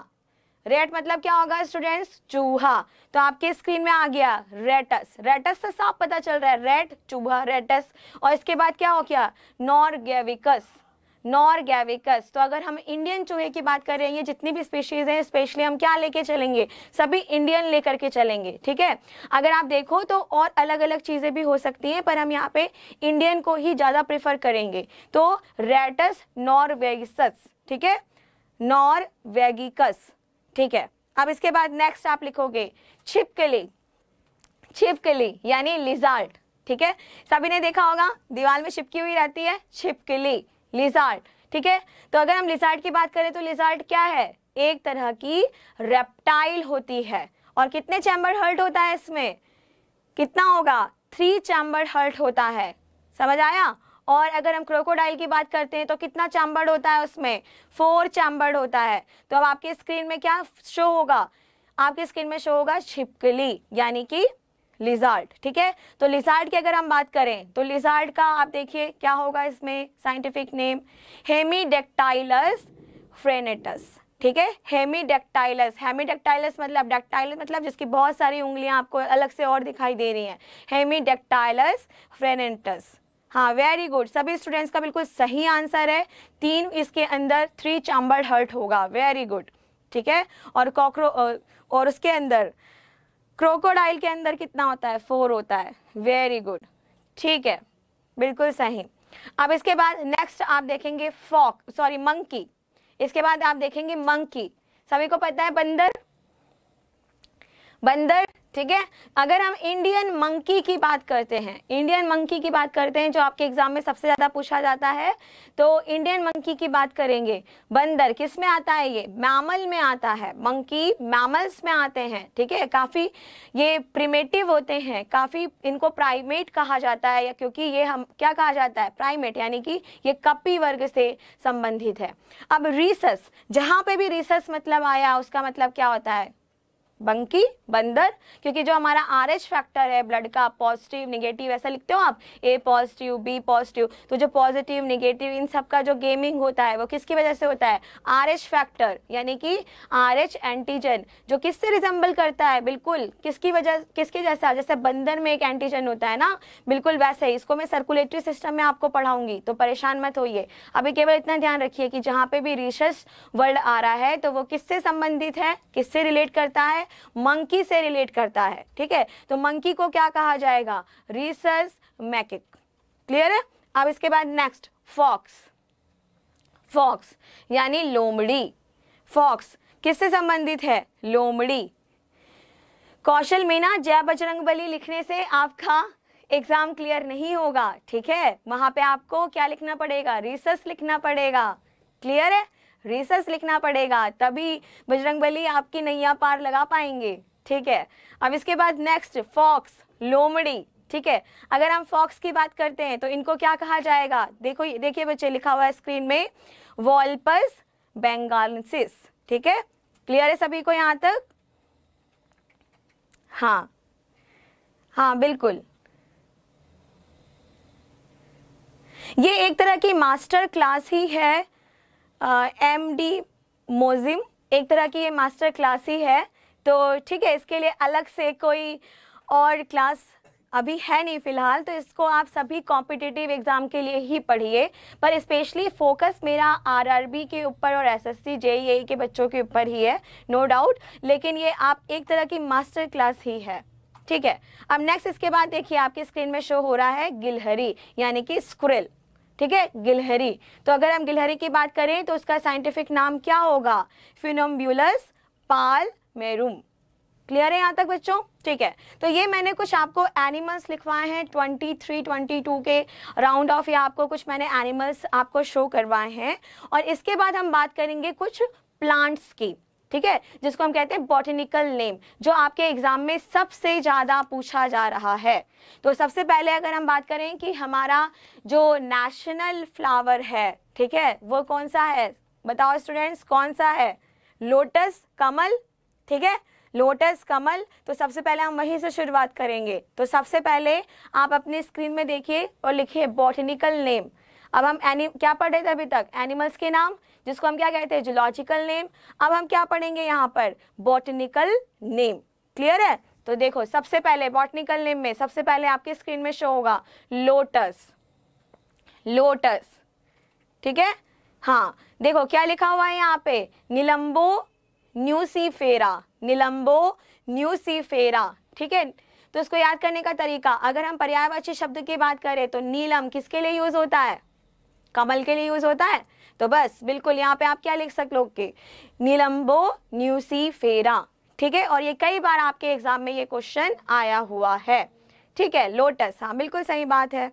रेट मतलब क्या होगा स्टूडेंट्स चूहा तो आपके स्क्रीन में आ गया रेटस रेटस से साफ पता चल रहा है रेट चूहा रेटस और इसके बाद क्या हो गया नॉर्गेविकस गैविकस तो अगर हम इंडियन चूहे की बात कर रहे हैं ये जितनी भी स्पीशीज हैं स्पेशली हम क्या लेके चलेंगे सभी इंडियन लेकर के चलेंगे ठीक है अगर आप देखो तो और अलग अलग चीज़ें भी हो सकती हैं पर हम यहाँ पे इंडियन को ही ज़्यादा प्रेफर करेंगे तो रेटस नॉर्वेगिसस ठीक है नॉर्वेगिकस ठीक है अब इसके बाद नेक्स्ट आप लिखोगे छिपकली छिपकली यानी लिजार्ट ठीक है सभी ने देखा होगा दीवार में छिपकी हुई रहती है छिपकली लिजार्ट ठीक है तो अगर हम लिजार्ट की बात करें तो लिजार्ट क्या है एक तरह की रेप्टाइल होती है और कितने चैम्बर हर्ट होता है इसमें कितना होगा थ्री चैम्बर हर्ट होता है समझ आया और अगर हम क्रोकोडाइल की बात करते हैं तो कितना चैम्बर्ड होता है उसमें फोर चैम्बर्ड होता है तो अब आपके स्क्रीन में क्या शो होगा आपके स्क्रीन में शो होगा छिपकली यानी कि लिजार्ड ठीक है तो लिजार्ड की अगर हम बात करें तो लिजार्ड का आप देखिए क्या होगा इसमें साइंटिफिक नेम हेमीडेक्टाइलस फ्रेनेटस ठीक है हेमीडेक्टाइलस हेमीडेक्टाइलस मतलब डेक्टाइलस मतलब जिसकी बहुत सारी उंगलियां आपको अलग से और दिखाई दे रही हैं हेमीडेक्टाइलस फ्रेनेटस हाँ वेरी गुड सभी स्टूडेंट्स का बिल्कुल सही आंसर है तीन इसके अंदर थ्री चाम्बर्ड हर्ट होगा वेरी गुड ठीक है और कॉकरो और उसके अंदर क्रोकोडाइल के अंदर कितना होता है फोर होता है वेरी गुड ठीक है बिल्कुल सही अब इसके बाद नेक्स्ट आप देखेंगे फॉक सॉरी मंकी इसके बाद आप देखेंगे मंकी सभी को पता है बंदर बंदर ठीक है अगर हम इंडियन मंकी की बात करते हैं इंडियन मंकी की बात करते हैं जो आपके एग्जाम में सबसे ज़्यादा पूछा जाता है तो इंडियन मंकी की बात करेंगे बंदर किस में आता है ये मैमल में आता है मंकी मैमल्स में आते हैं ठीक है काफ़ी ये प्रिमेटिव होते हैं काफ़ी इनको प्राइमेट कहा जाता है या क्योंकि ये हम क्या कहा जाता है प्राइमेट यानी कि ये कपी वर्ग से संबंधित है अब रिसस जहाँ पे भी रिसस मतलब आया उसका मतलब क्या होता है बंकी बंदर क्योंकि जो हमारा आर एच फैक्टर है ब्लड का पॉजिटिव निगेटिव ऐसा लिखते हो आप ए पॉजिटिव बी पॉजिटिव तो जो पॉजिटिव निगेटिव इन सब का जो गेमिंग होता है वो किसकी वजह से होता है आर एच फैक्टर यानी कि आर एच एंटीजन जो किससे रिजेंबल करता है बिल्कुल किसकी वजह किसके जैसा जैसे बंदर में एक एंटीजन होता है ना बिल्कुल वैसे ही इसको मैं सर्कुलेटरी सिस्टम में आपको पढ़ाऊंगी तो परेशान मत होइए अभी केवल इतना ध्यान रखिए कि जहाँ पे भी रिसर्च वर्ड आ रहा है तो वो किससे संबंधित है किससे रिलेट करता है मंकी से रिलेट करता है ठीक है तो मंकी को क्या कहा जाएगा रिसर्स मैकिक क्लियर है अब इसके बाद नेक्स्ट फॉक्स फॉक्स यानी लोमड़ी फॉक्स किससे संबंधित है लोमड़ी कौशल मीना जय बजरंग बली लिखने से आपका एग्जाम क्लियर नहीं होगा ठीक है वहां पे आपको क्या लिखना पड़ेगा रिसर्स लिखना पड़ेगा क्लियर है रेसस लिखना पड़ेगा तभी बजरंगबली आपकी नैया पार लगा पाएंगे ठीक है अब इसके बाद नेक्स्ट फॉक्स लोमड़ी ठीक है अगर हम फॉक्स की बात करते हैं तो इनको क्या कहा जाएगा देखो देखिए बच्चे लिखा हुआ है स्क्रीन में वॉल्पस बेंगालसिस ठीक है क्लियर है सभी को यहां तक हाँ हाँ बिल्कुल ये एक तरह की मास्टर क्लास ही है एम डी मोजिम एक तरह की ये मास्टर क्लास ही है तो ठीक है इसके लिए अलग से कोई और क्लास अभी है नहीं फ़िलहाल तो इसको आप सभी कॉम्पिटिटिव एग्ज़ाम के लिए ही पढ़िए पर स्पेशली फोकस मेरा आरआरबी के ऊपर और एसएससी जेईई e e के बच्चों के ऊपर ही है नो no डाउट लेकिन ये आप एक तरह की मास्टर क्लास ही है ठीक है अब नेक्स्ट इसके बाद देखिए आपकी स्क्रीन में शो हो रहा है गिलहरी यानी कि स्क्रिल ठीक है गिलहरी तो अगर हम गिलहरी की बात करें तो उसका साइंटिफिक नाम क्या होगा फिनोम्ब्यूलस पाल मेरूम क्लियर है यहाँ तक बच्चों ठीक है तो ये मैंने कुछ आपको एनिमल्स लिखवाए हैं 23, 22 के राउंड ऑफ या आपको कुछ मैंने एनिमल्स आपको शो करवाए हैं और इसके बाद हम बात करेंगे कुछ प्लांट्स की ठीक है जिसको हम कहते हैं बॉटनिकल नेम जो आपके एग्जाम में सबसे ज़्यादा पूछा जा रहा है तो सबसे पहले अगर हम बात करें कि हमारा जो नेशनल फ्लावर है ठीक है वो कौन सा है बताओ स्टूडेंट्स कौन सा है लोटस कमल ठीक है लोटस कमल तो सबसे पहले हम वहीं से शुरुआत करेंगे तो सबसे पहले आप अपने स्क्रीन में देखिए और लिखिए बॉटनिकल नेम अब हम एनि क्या पढ़ रहे थे अभी तक एनिमल्स के नाम जिसको हम क्या कहते हैं जुलॉजिकल नेम अब हम क्या पढ़ेंगे यहाँ पर बॉटनिकल नेम क्लियर है तो देखो सबसे पहले बॉटनिकल नेम में सबसे पहले आपके स्क्रीन में शो होगा लोटस लोटस ठीक है हाँ देखो क्या लिखा हुआ है यहाँ पे निलंबो न्यूसीफेरा निलंबो फेरा ठीक है तो इसको याद करने का तरीका अगर हम पर्यायवाची शब्द की बात करें तो नीलम किसके लिए यूज होता है कमल के लिए यूज होता है तो बस बिल्कुल यहाँ पे आप क्या लिख सकोगे नीलम्बो न्यूसी फेरा ठीक है और ये कई बार आपके एग्जाम में ये क्वेश्चन आया हुआ है ठीक है लोटस हाँ बिल्कुल सही बात है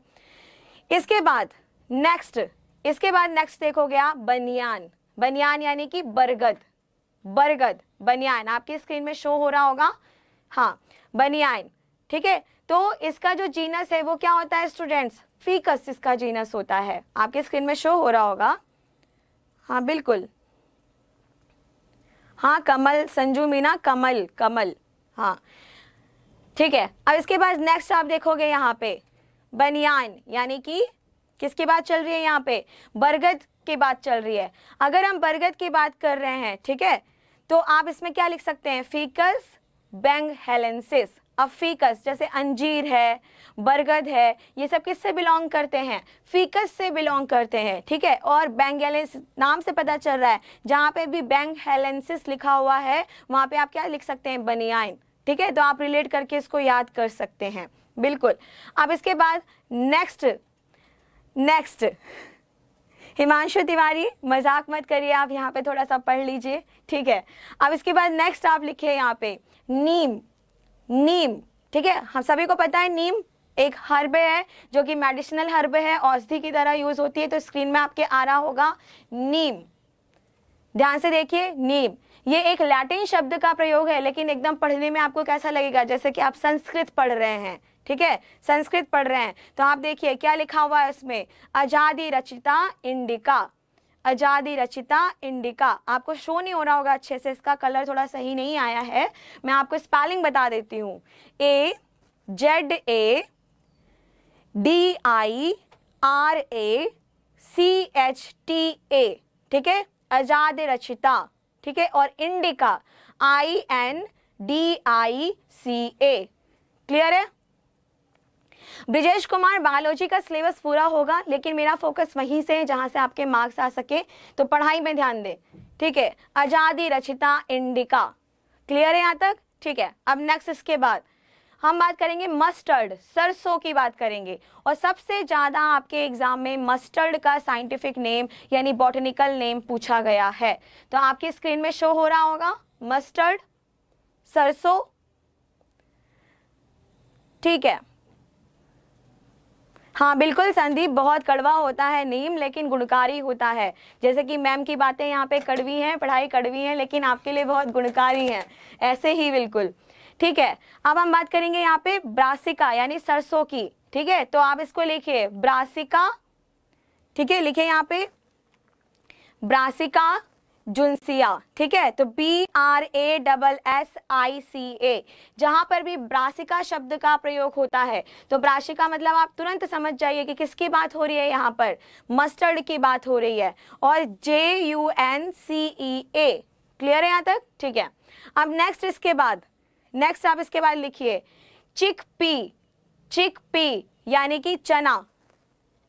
इसके बाद नेक्स्ट इसके बाद नेक्स्ट देखोगे आप बनियान बनियान यानी कि बरगद बरगद बनियान आपकी स्क्रीन में शो हो रहा होगा हाँ बनियान ठीक है तो इसका जो जीनस है वो क्या होता है स्टूडेंट्स फीकस इसका जीनस होता है आपके स्क्रीन में शो हो रहा होगा हाँ बिल्कुल हाँ कमल संजू मीना कमल कमल हाँ ठीक है अब इसके बाद नेक्स्ट आप देखोगे यहाँ पे बनियान यानी कि किसकी बात चल रही है यहाँ पे बरगद की बात चल रही है अगर हम बरगद की बात कर रहे हैं ठीक है तो आप इसमें क्या लिख सकते हैं फीकस बैंग हेलेंसिस अब फीकस जैसे अंजीर है बरगद है ये सब किससे बिलोंग करते हैं फीकस से बिलोंग करते हैं ठीक है और बैंगेलेंस नाम से पता चल रहा है जहाँ पे भी बैंग हेलेंसिस लिखा हुआ है वहाँ पे आप क्या लिख सकते हैं बनियाइन ठीक है तो आप रिलेट करके इसको याद कर सकते हैं बिल्कुल अब इसके बाद नेक्स्ट नेक्स्ट हिमांशु तिवारी मजाक मत करिए आप यहाँ पे थोड़ा सा पढ़ लीजिए ठीक है अब इसके बाद नेक्स्ट आप लिखिए यहाँ पे नीम नीम ठीक है हम सभी को पता है नीम एक हर्ब है जो कि मेडिसिनल हर्ब है औषधि की तरह यूज होती है तो स्क्रीन में आपके आ रहा होगा नीम ध्यान से देखिए नीम ये एक लैटिन शब्द का प्रयोग है लेकिन एकदम पढ़ने में आपको कैसा लगेगा जैसे कि आप संस्कृत पढ़ रहे हैं ठीक है संस्कृत पढ़ रहे हैं तो आप देखिए क्या लिखा हुआ है इसमें आजादी रचिता इंडिका आज़ादी रचिता इंडिका आपको शो नहीं हो रहा होगा अच्छे से इसका कलर थोड़ा सही नहीं आया है मैं आपको स्पेलिंग बता देती हूँ A Z A D I R A C H T A ठीक है आज़ाद रचिता ठीक है और indica I N D I C A clear है ब्रिजेश कुमार बायोलॉजी का सिलेबस पूरा होगा लेकिन मेरा फोकस वहीं से है जहाँ से आपके मार्क्स आ सके तो पढ़ाई में ध्यान दें ठीक है आज़ादी रचिता इंडिका क्लियर है यहाँ तक ठीक है अब नेक्स्ट इसके बाद हम बात करेंगे मस्टर्ड सरसों की बात करेंगे और सबसे ज़्यादा आपके एग्जाम में मस्टर्ड का साइंटिफिक नेम यानी बॉटनिकल नेम पूछा गया है तो आपकी स्क्रीन में शो हो रहा होगा मस्टर्ड सरसों ठीक है हाँ बिल्कुल संदीप बहुत कड़वा होता है नीम लेकिन गुणकारी होता है जैसे कि मैम की बातें यहाँ पे कड़वी हैं पढ़ाई कड़वी है लेकिन आपके लिए बहुत गुणकारी है ऐसे ही बिल्कुल ठीक है अब हम बात करेंगे यहाँ पे ब्रासिका यानी सरसों की ठीक है तो आप इसको लिखिए ब्रासिका ठीक है लिखे यहाँ पे ब्रासिका जुनसिया ठीक है तो B R A double S I C A जहां पर भी ब्रासिका शब्द का प्रयोग होता है तो ब्रासिका मतलब आप तुरंत समझ जाइए कि किसकी बात हो रही है यहाँ पर मस्टर्ड की बात हो रही है और J U N C E A clear है यहां तक ठीक है अब नेक्स्ट इसके बाद नेक्स्ट आप इसके बाद लिखिए चिक पी चिक पी यानी कि चना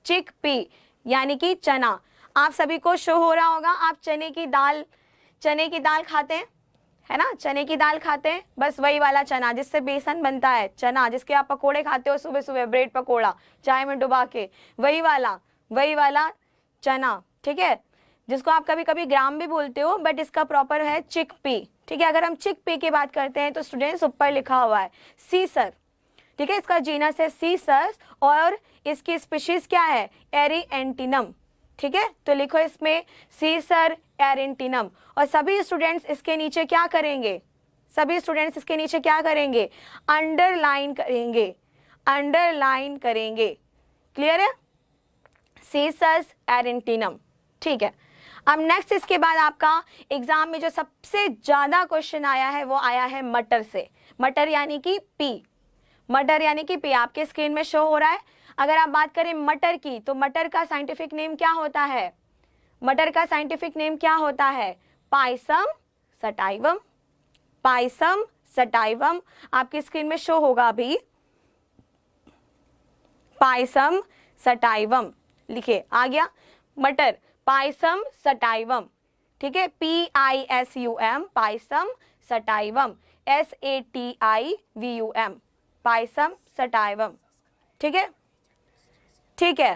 चिक पी यानी कि चना आप सभी को शो हो रहा होगा आप चने की दाल चने की दाल खाते हैं है ना चने की दाल खाते हैं बस वही वाला चना जिससे बेसन बनता है चना जिसके आप पकोड़े खाते हो सुबह सुबह ब्रेड पकोड़ा चाय में डुबा के वही वाला वही वाला चना ठीक है जिसको आप कभी कभी ग्राम भी बोलते हो बट इसका प्रॉपर है चिक पी ठीक है अगर हम चिक पी की बात करते हैं तो स्टूडेंट्स ऊपर लिखा हुआ है सीसर ठीक है इसका जीनस है सीसर और इसकी स्पीशीज क्या है एरी एंटीनम ठीक है तो लिखो इसमें सीसर एरेंटिनम और सभी स्टूडेंट्स इसके नीचे क्या करेंगे सभी स्टूडेंट्स इसके नीचे क्या करेंगे अंडरलाइन करेंगे अंडरलाइन करेंगे क्लियर है सीसस एरेंटिनम ठीक है अब नेक्स्ट इसके बाद आपका एग्जाम में जो सबसे ज़्यादा क्वेश्चन आया है वो आया है मटर से मटर यानी कि पी मटर यानी कि पी आपके स्क्रीन में शो हो रहा है अगर आप बात करें मटर की तो मटर का साइंटिफिक नेम क्या होता है मटर का साइंटिफिक नेम क्या होता है पाइसम सटाइवम पाइसम सटाइवम आपकी स्क्रीन में शो होगा अभी पाइसम सटाइवम लिखे आ गया मटर पाइसम सटाइवम ठीक है P I S U M Pisum sativum S A T I V U M Pisum sativum ठीक है ठीक है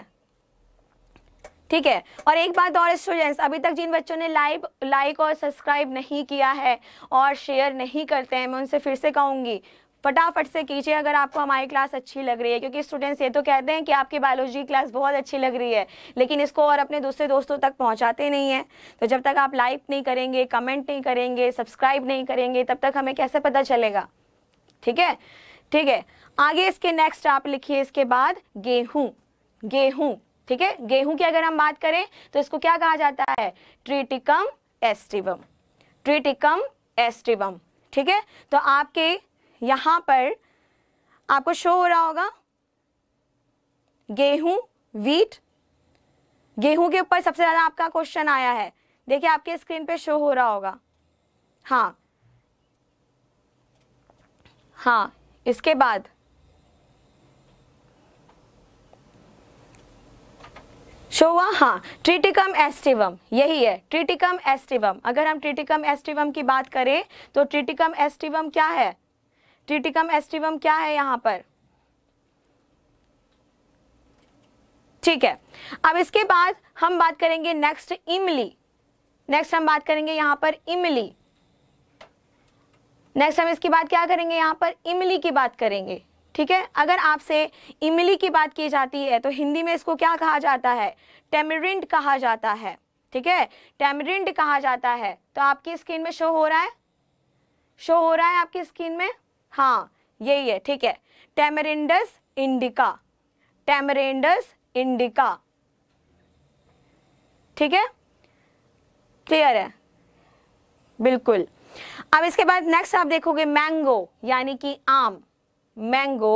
ठीक है और एक बात और स्टूडेंट्स अभी तक जिन बच्चों ने लाइव लाइक और सब्सक्राइब नहीं किया है और शेयर नहीं करते हैं मैं उनसे फिर से कहूँगी फटाफट से कीजिए अगर आपको हमारी क्लास अच्छी लग रही है क्योंकि स्टूडेंट्स ये तो कहते हैं कि आपकी बायोलॉजी क्लास बहुत अच्छी लग रही है लेकिन इसको और अपने दूसरे दोस्तों तक पहुंचाते नहीं हैं तो जब तक आप लाइक नहीं करेंगे कमेंट नहीं करेंगे सब्सक्राइब नहीं करेंगे तब तक हमें कैसे पता चलेगा ठीक है ठीक है आगे इसके नेक्स्ट आप लिखिए इसके बाद गेहूँ गेहूं ठीक है गेहूं की अगर हम बात करें तो इसको क्या कहा जाता है ट्रिटिकम एस्टिवम ट्रिटिकम एस्टिवम ठीक है तो आपके यहां पर आपको शो हो रहा होगा गेहूं वीट गेहूं के ऊपर सबसे ज़्यादा आपका क्वेश्चन आया है देखिए आपके स्क्रीन पे शो हो रहा होगा हाँ हाँ इसके बाद शोवा हाँ ट्रिटिकम एस्टिवम यही है ट्रिटिकम एस्टिवम अगर हम ट्रिटिकम एस्टिवम की बात करें तो ट्रिटिकम एस्टिवम क्या है ट्रिटिकम एस्टिवम क्या है यहाँ पर ठीक है अब इसके बाद हम बात करेंगे नेक्स्ट इमली नेक्स्ट हम बात करेंगे यहाँ पर इमली नेक्स्ट हम इसकी बात क्या करेंगे यहाँ पर इमली की बात करेंगे ठीक है अगर आपसे इमली की बात की जाती है तो हिंदी में इसको क्या कहा जाता है टेमरिंड कहा जाता है ठीक है टेमरिंड कहा जाता है तो आपकी स्किन में शो हो रहा है शो हो रहा है आपकी स्किन में हाँ यही है ठीक है टेमरिंडस इंडिका टेमरेंडस इंडिका ठीक है क्लियर है बिल्कुल अब इसके बाद नेक्स्ट आप देखोगे मैंगो यानी कि आम मैंगो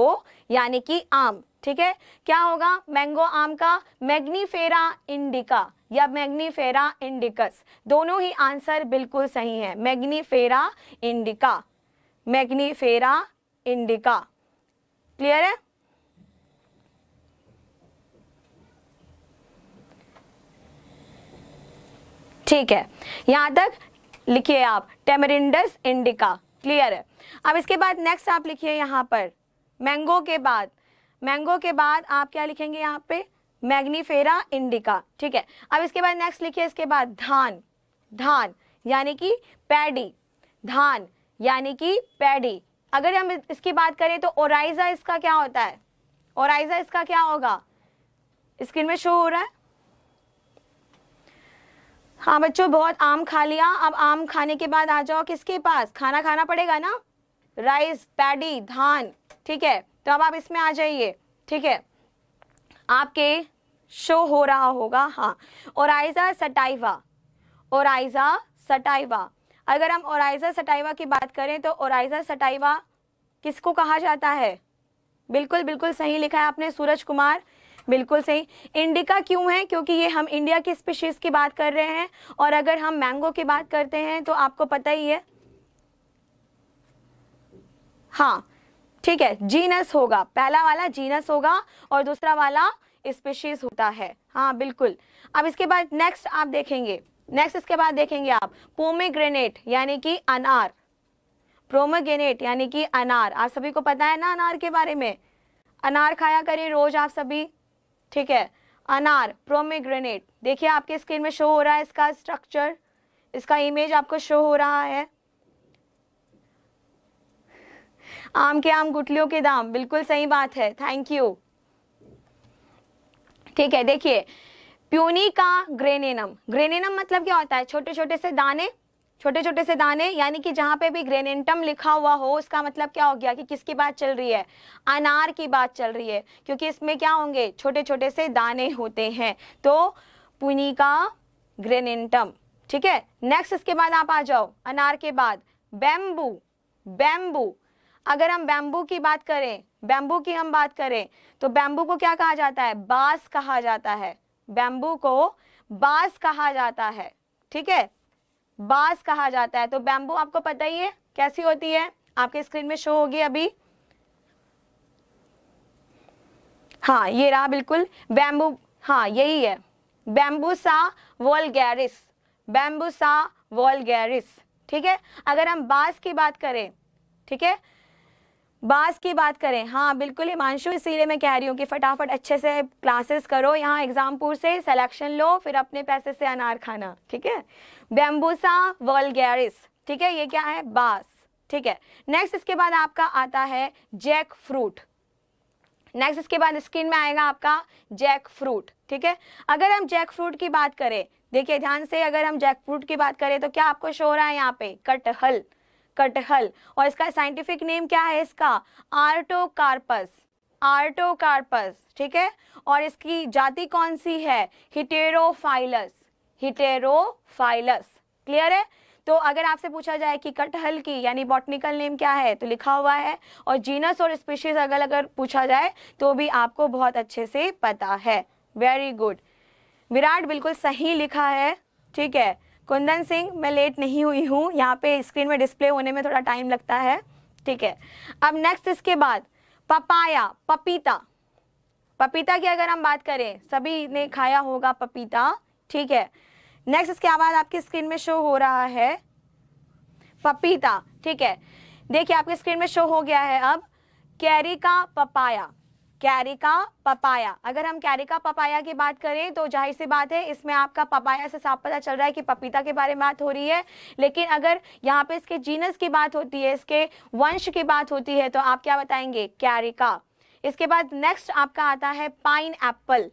यानी कि आम ठीक है क्या होगा मैंगो आम का मैग्नीफेरा इंडिका या मैग्नीफेरा इंडिकस दोनों ही आंसर बिल्कुल सही है Mangifera indica Mangifera indica clear है ठीक है यहां तक लिखिए आप टेमरिंडस इंडिका क्लियर है अब इसके बाद नेक्स्ट आप लिखिए यहाँ पर मैंगो के बाद मैंगो के बाद आप क्या लिखेंगे यहाँ पे मैग्नीफेरा इंडिका ठीक है अब इसके बाद नेक्स्ट लिखिए इसके बाद धान धान यानी कि पैडी धान यानी कि पैडी अगर हम इसकी बात करें तो ओराइजा इसका क्या होता है ओराइजा इसका क्या होगा स्क्रीन में शो हो रहा है हाँ बच्चों बहुत आम खा लिया अब आम खाने के बाद आ जाओ किसके पास खाना खाना पड़ेगा ना राइस पैडी धान ठीक है तो अब आप इसमें आ जाइए ठीक है आपके शो हो रहा होगा हाँ ओराइजा सटाइवा ओराइजा सटाइवा अगर हम ओराइजा सटाइवा की बात करें तो ओराइजा सटाइवा किसको कहा जाता है बिल्कुल बिल्कुल सही लिखा है आपने सूरज कुमार बिल्कुल सही इंडिका क्यों है क्योंकि ये हम इंडिया की स्पीशीज़ की बात कर रहे हैं और अगर हम मैंगो की बात करते हैं तो आपको पता ही है हाँ ठीक है जीनस होगा पहला वाला जीनस होगा और दूसरा वाला स्पेशीज होता है हाँ बिल्कुल अब इसके बाद नेक्स्ट आप देखेंगे नेक्स्ट इसके बाद देखेंगे आप पोमेग्रेनेट यानी कि अनार प्रोमोगेनेट यानी कि अनार आप सभी को पता है ना अनार के बारे में अनार खाया करें रोज आप सभी ठीक है अनार प्रोमेग्रेनेट देखिए आपके स्क्रीन में शो हो रहा है इसका स्ट्रक्चर इसका इमेज आपको शो हो रहा है आम के आम गुटलियों के दाम बिल्कुल सही बात है थैंक यू ठीक है देखिए प्यूनी का ग्रेनेनम ग्रेनेनम मतलब क्या होता है छोटे छोटे से दाने छोटे छोटे से दाने यानी कि जहां पे भी ग्रेनेंटम लिखा हुआ हो उसका मतलब क्या हो गया कि किसकी बात चल रही है अनार की बात चल रही है क्योंकि इसमें क्या होंगे छोटे छोटे से दाने होते हैं तो पुनी का ग्रेनेंटम ठीक है नेक्स्ट इसके बाद आप आ जाओ अनार के बाद बेम्बू बेम्बू अगर हम बैम्बू की बात करें बैम्बू की हम बात करें तो बैम्बू को क्या कहा जाता है बांस कहा जाता है बैम्बू को बांस कहा जाता है ठीक है बांस कहा जाता है तो बैम्बू आपको पता ही है कैसी होती है आपके स्क्रीन में शो होगी अभी हाँ ये रहा बिल्कुल बैम्बू हाँ यही है बैम्बूसा वॉलगैरिस बैम्बूसा वॉलगैरिस ठीक है अगर हम बांस की बात करें ठीक है बास की बात करें हाँ बिल्कुल हिमांशु इसीलिए मैं कह रही हूँ कि फटाफट अच्छे से क्लासेस करो यहाँ एग्जामपुर से सिलेक्शन लो फिर अपने पैसे से अनार खाना ठीक है बेम्बूसा वर्लगैरिस ठीक है ये क्या है बास ठीक है नेक्स्ट इसके बाद आपका आता है जैक फ्रूट नेक्स्ट इसके बाद स्क्रीन में आएगा आपका जैक फ्रूट ठीक है अगर हम जैक फ्रूट की बात करें देखिए ध्यान से अगर हम जैक फ्रूट की बात करें तो क्या आपको शो हो रहा है यहाँ पे कटहल कटहल और इसका साइंटिफिक नेम क्या है इसका आर्टोकार्पस आर्टोकार्पस ठीक है और इसकी जाति कौन सी है हिटेरोफाइलस हिटेरोफाइलस क्लियर है तो अगर आपसे पूछा जाए कि कटहल की यानी बॉटनिकल नेम क्या है तो लिखा हुआ है और जीनस और स्पीशीज अगर अगर पूछा जाए तो भी आपको बहुत अच्छे से पता है वेरी गुड विराट बिल्कुल सही लिखा है ठीक है कुंदन सिंह मैं लेट नहीं हुई हूँ यहाँ पे स्क्रीन में डिस्प्ले होने में थोड़ा टाइम लगता है ठीक है अब नेक्स्ट इसके बाद पपाया पपीता पपीता की अगर हम बात करें सभी ने खाया होगा पपीता ठीक है नेक्स्ट इसके बाद आपकी स्क्रीन में शो हो रहा है पपीता ठीक है देखिए आपके स्क्रीन में शो हो गया है अब कैरी का पपाया कैरिका पपाया अगर हम कैरिका पपाया की बात करें तो जाहिर सी बात है इसमें आपका पपाया से साफ पता चल रहा है कि पपीता के बारे में बात हो रही है लेकिन अगर यहाँ पे इसके जीनस की बात होती है इसके वंश की बात होती है तो आप क्या बताएंगे कैरिका इसके बाद नेक्स्ट आपका आता है पाइन एप्पल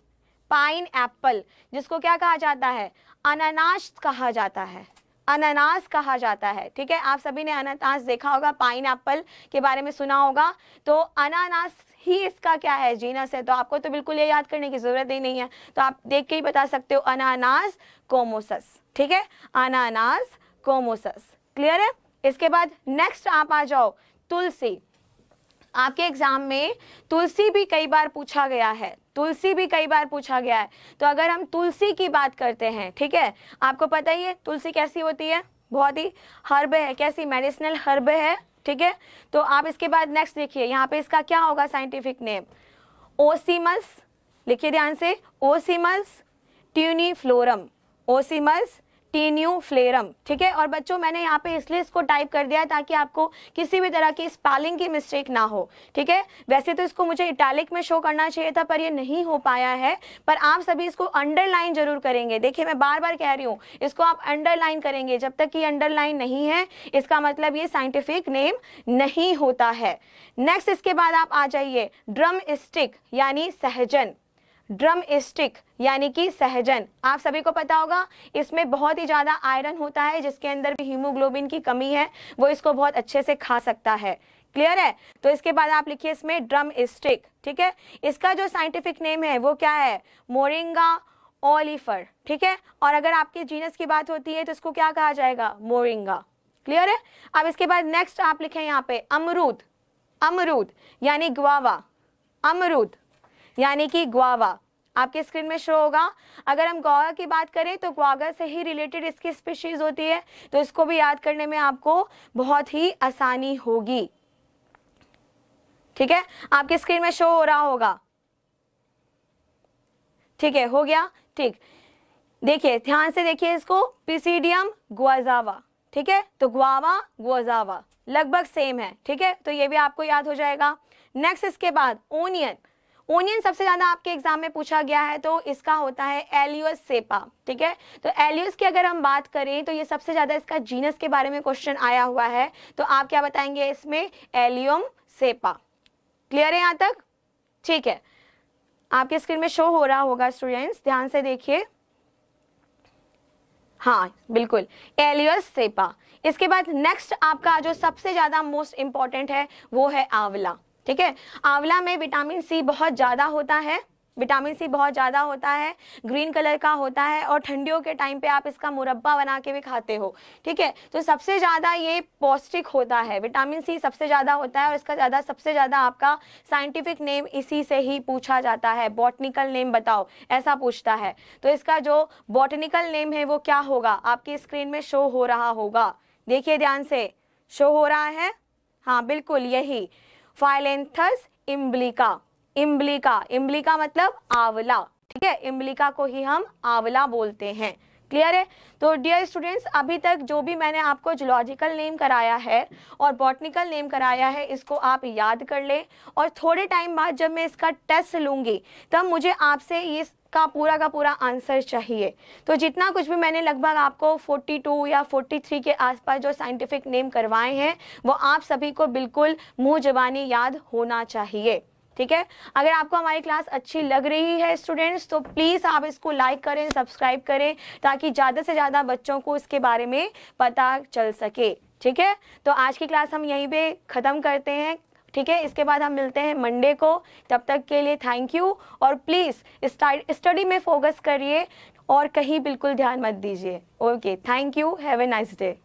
पाइन एप्पल जिसको क्या कहा जाता है अनानास कहा जाता है अनानास कहा जाता है ठीक है आप सभी ने अनानास देखा होगा पाइन एप्पल के बारे में सुना होगा तो अनानास ही इसका क्या है जीनस है तो आपको तो बिल्कुल ये याद करने की ज़रूरत ही नहीं है तो आप देख के ही बता सकते हो अनानास कोमोसस ठीक है अनानास कोमोसस क्लियर है इसके बाद नेक्स्ट आप आ जाओ तुलसी आपके एग्जाम में तुलसी भी कई बार पूछा गया है तुलसी भी कई बार पूछा गया है तो अगर हम तुलसी की बात करते हैं ठीक है आपको पता ही है तुलसी कैसी होती है बहुत ही हर्ब है कैसी मेडिसिनल हर्ब है ठीक है तो आप इसके बाद नेक्स्ट देखिए यहाँ पे इसका क्या होगा साइंटिफिक नेम ओसीमस लिखिए ध्यान से ओसीमस ट्यूनी फ्लोरम ओसीमस टीन्यू फ्लेरम ठीक है और बच्चों मैंने यहाँ पे इसलिए इसको टाइप कर दिया है ताकि आपको किसी भी तरह की स्पेलिंग की मिस्टेक ना हो ठीक है वैसे तो इसको मुझे इटैलिक में शो करना चाहिए था पर ये नहीं हो पाया है पर आप सभी इसको अंडरलाइन जरूर करेंगे देखिए मैं बार बार कह रही हूँ इसको आप अंडरलाइन करेंगे जब तक ये अंडरलाइन नहीं है इसका मतलब ये साइंटिफिक नेम नहीं होता है नेक्स्ट इसके बाद आप आ जाइए ड्रम स्टिक यानी सहजन ड्रम स्टिक यानी कि सहजन आप सभी को पता होगा इसमें बहुत ही ज़्यादा आयरन होता है जिसके अंदर भी हीमोग्लोबिन की कमी है वो इसको बहुत अच्छे से खा सकता है क्लियर है तो इसके बाद आप लिखिए इसमें ड्रम स्टिक ठीक है इसका जो साइंटिफिक नेम है वो क्या है मोरिंगा ओलिफर ठीक है और अगर आपके जीनस की बात होती है तो इसको क्या कहा जाएगा मोरिंगा क्लियर है अब इसके बाद नेक्स्ट आप लिखें यहाँ पे अमरूद अमरूद यानी ग्वावा अमरूद यानी कि ग्वावा आपके स्क्रीन में शो होगा अगर हम गोवा की बात करें तो ग्वागा से ही रिलेटेड इसकी स्पीशीज़ होती है तो इसको भी याद करने में आपको बहुत ही आसानी होगी ठीक है आपके स्क्रीन में शो हो रहा होगा ठीक है हो गया ठीक देखिए ध्यान से देखिए इसको पीसीडियम ग्वाजावा ठीक है तो ग्वावा ग्वाजावा लगभग सेम है ठीक है तो ये भी आपको याद हो जाएगा नेक्स्ट इसके बाद ओनियन ओनियन सबसे ज़्यादा आपके एग्जाम में पूछा गया है तो इसका होता है एलियस सेपा ठीक है तो एलियस की अगर हम बात करें तो ये सबसे ज़्यादा इसका जीनस के बारे में क्वेश्चन आया हुआ है तो आप क्या बताएंगे इसमें एलियम सेपा क्लियर है यहां तक ठीक है आपके स्क्रीन में शो हो रहा होगा स्टूडेंट्स ध्यान से देखिए हाँ बिल्कुल एलियस सेपा इसके बाद नेक्स्ट आपका जो सबसे ज़्यादा मोस्ट इंपॉर्टेंट है वो है आंवला ठीक है आंवला में विटामिन सी बहुत ज़्यादा होता है विटामिन सी बहुत ज़्यादा होता है ग्रीन कलर का होता है और ठंडियों के टाइम पे आप इसका मुरब्बा बना के भी खाते हो ठीक है तो सबसे ज़्यादा ये पौष्टिक होता है विटामिन सी सबसे ज़्यादा होता है और इसका ज़्यादा सबसे ज़्यादा आपका साइंटिफिक नेम इसी से ही पूछा जाता है बॉटनिकल नेम बताओ ऐसा पूछता है तो इसका जो बॉटनिकल नेम है वो क्या होगा आपकी स्क्रीन में शो हो रहा होगा देखिए ध्यान से शो हो रहा है हाँ बिल्कुल यही फाइलेंथस इम्बलिका इम्बलिका इम्बलिका मतलब आंवला ठीक है इम्बलिका को ही हम आंवला बोलते हैं क्लियर है तो डियर स्टूडेंट्स अभी तक जो भी मैंने आपको जोलॉजिकल नेम कराया है और बॉटनिकल नेम कराया है इसको आप याद कर ले और थोड़े टाइम बाद जब मैं इसका टेस्ट लूँगी तब मुझे आपसे इस का पूरा का पूरा आंसर चाहिए तो जितना कुछ भी मैंने लगभग आपको 42 या 43 के आसपास जो साइंटिफिक नेम करवाए हैं वो आप सभी को बिल्कुल मुँह जबानी याद होना चाहिए ठीक है अगर आपको हमारी क्लास अच्छी लग रही है स्टूडेंट्स तो प्लीज़ आप इसको लाइक करें सब्सक्राइब करें ताकि ज़्यादा से ज़्यादा बच्चों को इसके बारे में पता चल सके ठीक है तो आज की क्लास हम यहीं पे ख़त्म करते हैं ठीक है इसके बाद हम मिलते हैं मंडे को तब तक के लिए थैंक यू और प्लीज़ स्टडी में फोकस करिए और कहीं बिल्कुल ध्यान मत दीजिए okay thank you have a nice day